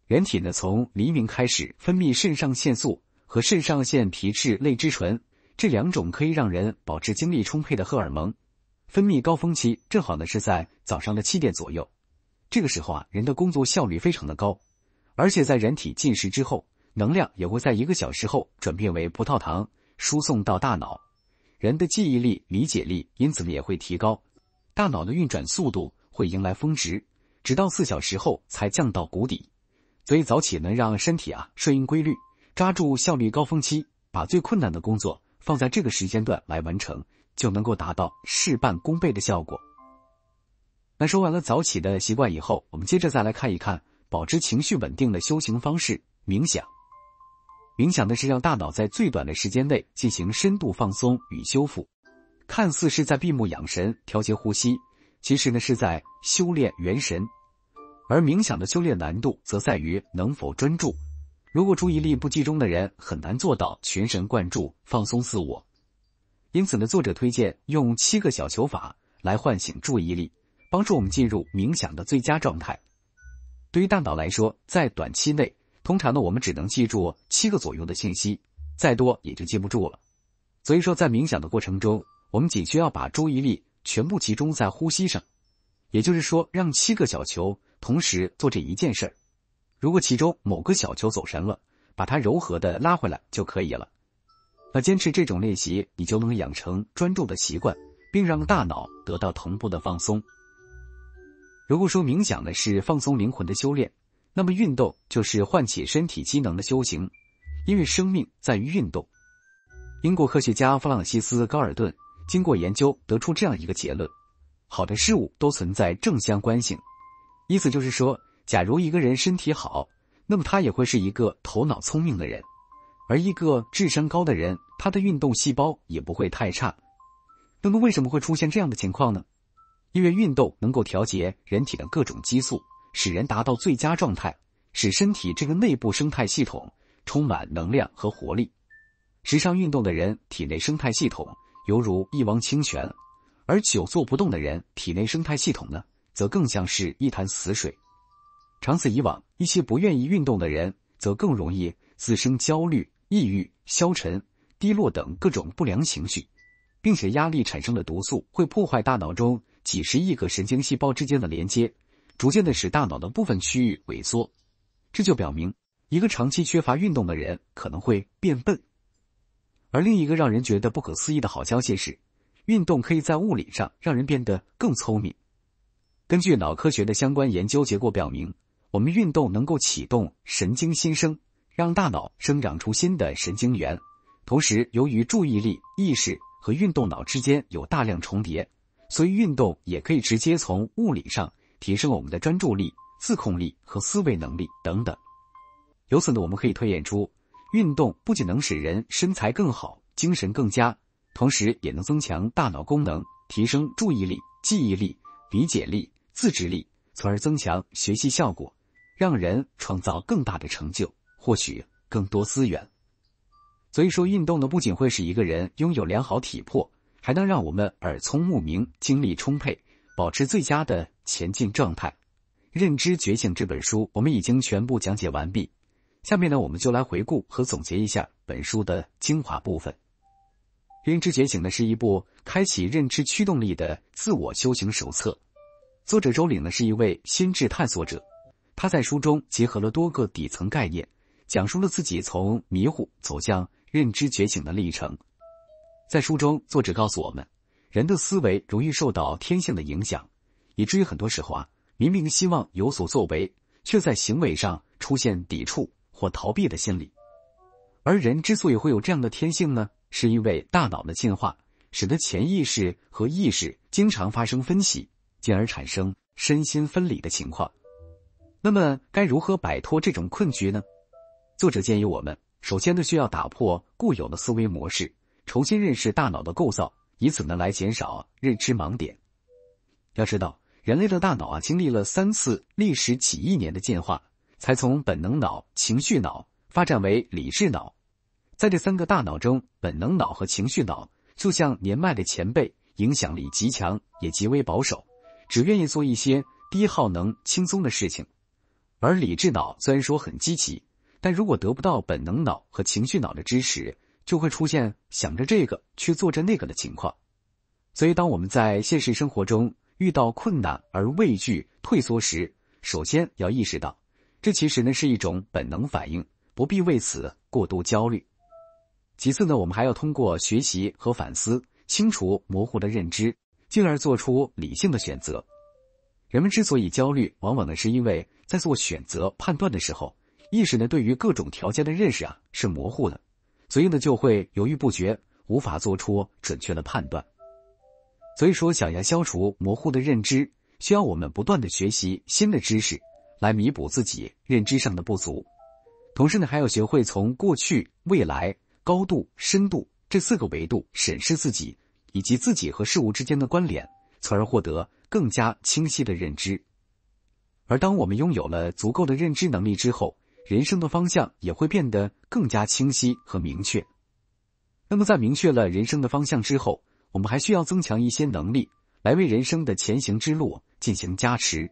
人体呢，从黎明开始分泌肾上腺素和肾上腺皮质类脂醇这两种可以让人保持精力充沛的荷尔蒙，分泌高峰期正好呢是在早上的七点左右。这个时候啊，人的工作效率非常的高。而且在人体进食之后，能量也会在一个小时后转变为葡萄糖，输送到大脑，人的记忆力、理解力因此也会提高，大脑的运转速度会迎来峰值，直到四小时后才降到谷底。所以早起能让身体啊顺应规律，抓住效率高峰期，把最困难的工作放在这个时间段来完成，就能够达到事半功倍的效果。那说完了早起的习惯以后，我们接着再来看一看。保持情绪稳定的修行方式，冥想。冥想呢是让大脑在最短的时间内进行深度放松与修复，看似是在闭目养神、调节呼吸，其实呢是在修炼元神。而冥想的修炼难度则在于能否专注。如果注意力不集中的人，很难做到全神贯注、放松自我。因此呢，作者推荐用七个小球法来唤醒注意力，帮助我们进入冥想的最佳状态。对于大脑来说，在短期内，通常呢，我们只能记住七个左右的信息，再多也就记不住了。所以说，在冥想的过程中，我们仅需要把注意力全部集中在呼吸上，也就是说，让七个小球同时做这一件事儿。如果其中某个小球走神了，把它柔和的拉回来就可以了。那坚持这种练习，你就能养成专注的习惯，并让大脑得到同步的放松。如果说冥想呢是放松灵魂的修炼，那么运动就是唤起身体机能的修行。因为生命在于运动。英国科学家弗朗西斯·高尔顿经过研究得出这样一个结论：好的事物都存在正相关性。意思就是说，假如一个人身体好，那么他也会是一个头脑聪明的人；而一个智商高的人，他的运动细胞也不会太差。那么，为什么会出现这样的情况呢？因为运动能够调节人体的各种激素，使人达到最佳状态，使身体这个内部生态系统充满能量和活力。时常运动的人体内生态系统犹如一汪清泉，而久坐不动的人体内生态系统呢，则更像是一潭死水。长此以往，一些不愿意运动的人则更容易滋生焦虑、抑郁、消沉、低落等各种不良情绪，并且压力产生的毒素会破坏大脑中。几十亿个神经细胞之间的连接，逐渐的使大脑的部分区域萎缩。这就表明，一个长期缺乏运动的人可能会变笨。而另一个让人觉得不可思议的好消息是，运动可以在物理上让人变得更聪明。根据脑科学的相关研究结果表明，我们运动能够启动神经新生，让大脑生长出新的神经元。同时，由于注意力、意识和运动脑之间有大量重叠。所以，运动也可以直接从物理上提升我们的专注力、自控力和思维能力等等。由此呢，我们可以推演出，运动不仅能使人身材更好、精神更佳，同时也能增强大脑功能，提升注意力、记忆力、理解力、自制力，从而增强学习效果，让人创造更大的成就，获取更多资源。所以说，运动呢，不仅会使一个人拥有良好体魄。还能让我们耳聪目明、精力充沛，保持最佳的前进状态。《认知觉醒》这本书我们已经全部讲解完毕，下面呢我们就来回顾和总结一下本书的精华部分。《认知觉醒》呢是一部开启认知驱动力的自我修行手册。作者周岭呢是一位心智探索者，他在书中结合了多个底层概念，讲述了自己从迷糊走向认知觉醒的历程。在书中，作者告诉我们，人的思维容易受到天性的影响，以至于很多时候啊，明明希望有所作为，却在行为上出现抵触或逃避的心理。而人之所以会有这样的天性呢，是因为大脑的进化使得潜意识和意识经常发生分歧，进而产生身心分离的情况。那么，该如何摆脱这种困局呢？作者建议我们，首先都需要打破固有的思维模式。重新认识大脑的构造，以此呢来减少认知盲点。要知道，人类的大脑啊，经历了三次历时几亿年的进化，才从本能脑、情绪脑发展为理智脑。在这三个大脑中，本能脑和情绪脑就像年迈的前辈，影响力极强，也极为保守，只愿意做一些低耗能、轻松的事情。而理智脑虽然说很积极，但如果得不到本能脑和情绪脑的支持，就会出现想着这个去做着那个的情况，所以当我们在现实生活中遇到困难而畏惧退缩时，首先要意识到，这其实呢是一种本能反应，不必为此过度焦虑。其次呢，我们还要通过学习和反思，清除模糊的认知，进而做出理性的选择。人们之所以焦虑，往往呢是因为在做选择判断的时候，意识呢对于各种条件的认识啊是模糊的。所以呢，就会犹豫不决，无法做出准确的判断。所以说，想要消除模糊的认知，需要我们不断的学习新的知识，来弥补自己认知上的不足。同时呢，还要学会从过去、未来、高度、深度这四个维度审视自己以及自己和事物之间的关联，从而获得更加清晰的认知。而当我们拥有了足够的认知能力之后，人生的方向也会变得更加清晰和明确。那么，在明确了人生的方向之后，我们还需要增强一些能力，来为人生的前行之路进行加持。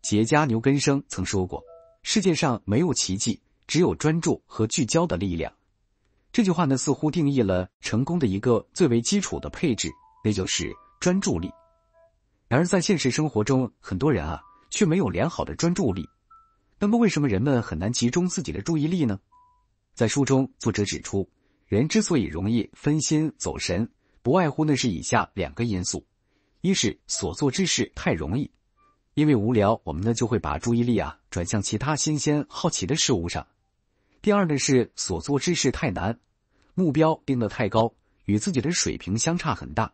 企业家牛根生曾说过：“世界上没有奇迹，只有专注和聚焦的力量。”这句话呢，似乎定义了成功的一个最为基础的配置，那就是专注力。然而，在现实生活中，很多人啊，却没有良好的专注力。那么，为什么人们很难集中自己的注意力呢？在书中，作者指出，人之所以容易分心走神，不外乎那是以下两个因素：一是所做之事太容易，因为无聊，我们呢就会把注意力啊转向其他新鲜好奇的事物上；第二呢是所做之事太难，目标定得太高，与自己的水平相差很大，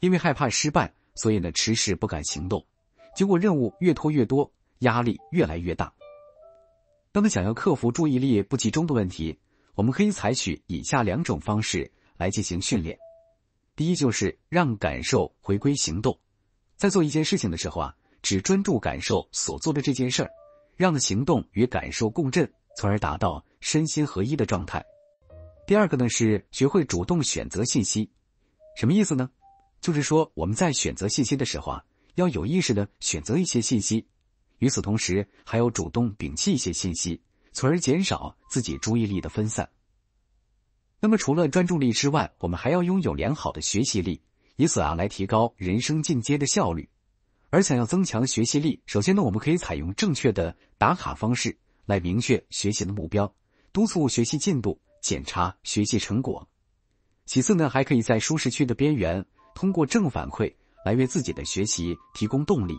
因为害怕失败，所以呢迟迟不敢行动，结果任务越拖越多，压力越来越大。当想要克服注意力不集中的问题，我们可以采取以下两种方式来进行训练。第一，就是让感受回归行动，在做一件事情的时候啊，只专注感受所做的这件事儿，让行动与感受共振，从而达到身心合一的状态。第二个呢，是学会主动选择信息。什么意思呢？就是说我们在选择信息的时候啊，要有意识的选择一些信息。与此同时，还要主动摒弃一些信息，从而减少自己注意力的分散。那么，除了专注力之外，我们还要拥有良好的学习力，以此啊来提高人生进阶的效率。而想要增强学习力，首先呢，我们可以采用正确的打卡方式来明确学习的目标，督促学习进度，检查学习成果。其次呢，还可以在舒适区的边缘，通过正反馈来为自己的学习提供动力。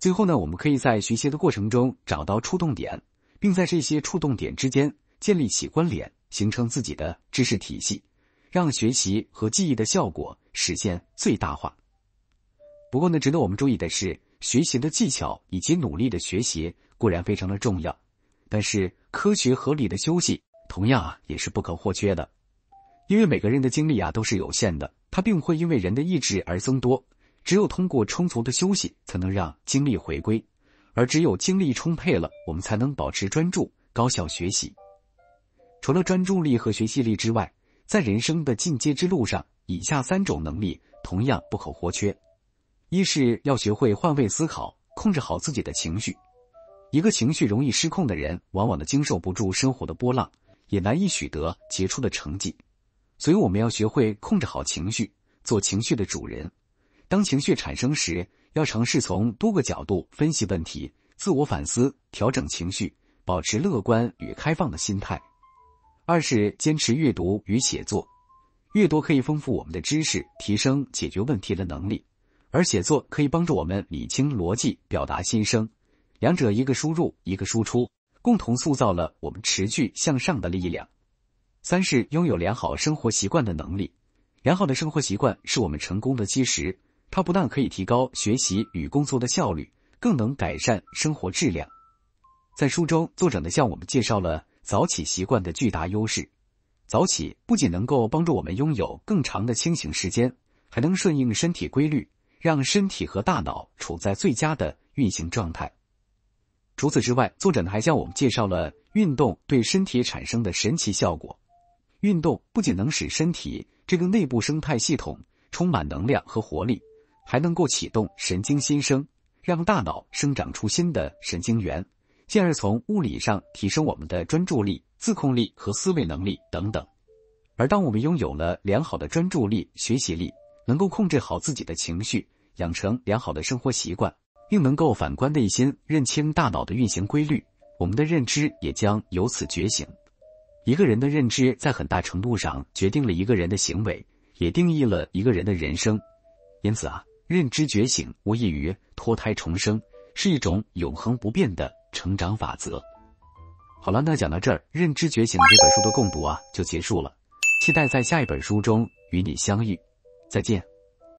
最后呢，我们可以在学习的过程中找到触动点，并在这些触动点之间建立起关联，形成自己的知识体系，让学习和记忆的效果实现最大化。不过呢，值得我们注意的是，学习的技巧以及努力的学习固然非常的重要，但是科学合理的休息同样啊也是不可或缺的，因为每个人的精力啊都是有限的，它并不会因为人的意志而增多。只有通过充足的休息，才能让精力回归，而只有精力充沛了，我们才能保持专注、高效学习。除了专注力和学习力之外，在人生的进阶之路上，以下三种能力同样不可或缺：一是要学会换位思考，控制好自己的情绪。一个情绪容易失控的人，往往的经受不住生活的波浪，也难以取得杰出的成绩。所以，我们要学会控制好情绪，做情绪的主人。当情绪产生时，要尝试从多个角度分析问题，自我反思，调整情绪，保持乐观与开放的心态。二是坚持阅读与写作，阅读可以丰富我们的知识，提升解决问题的能力，而写作可以帮助我们理清逻辑，表达心声，两者一个输入，一个输出，共同塑造了我们持续向上的力量。三是拥有良好生活习惯的能力，良好的生活习惯是我们成功的基石。它不但可以提高学习与工作的效率，更能改善生活质量。在书中，作者呢向我们介绍了早起习惯的巨大优势。早起不仅能够帮助我们拥有更长的清醒时间，还能顺应身体规律，让身体和大脑处在最佳的运行状态。除此之外，作者呢还向我们介绍了运动对身体产生的神奇效果。运动不仅能使身体这个内部生态系统充满能量和活力。还能够启动神经新生，让大脑生长出新的神经元，进而从物理上提升我们的专注力、自控力和思维能力等等。而当我们拥有了良好的专注力、学习力，能够控制好自己的情绪，养成良好的生活习惯，并能够反观内心、认清大脑的运行规律，我们的认知也将由此觉醒。一个人的认知在很大程度上决定了一个人的行为，也定义了一个人的人生。因此啊。认知觉醒无异于脱胎重生，是一种永恒不变的成长法则。好了，那讲到这儿，《认知觉醒》这本书的共读啊就结束了，期待在下一本书中与你相遇，再见。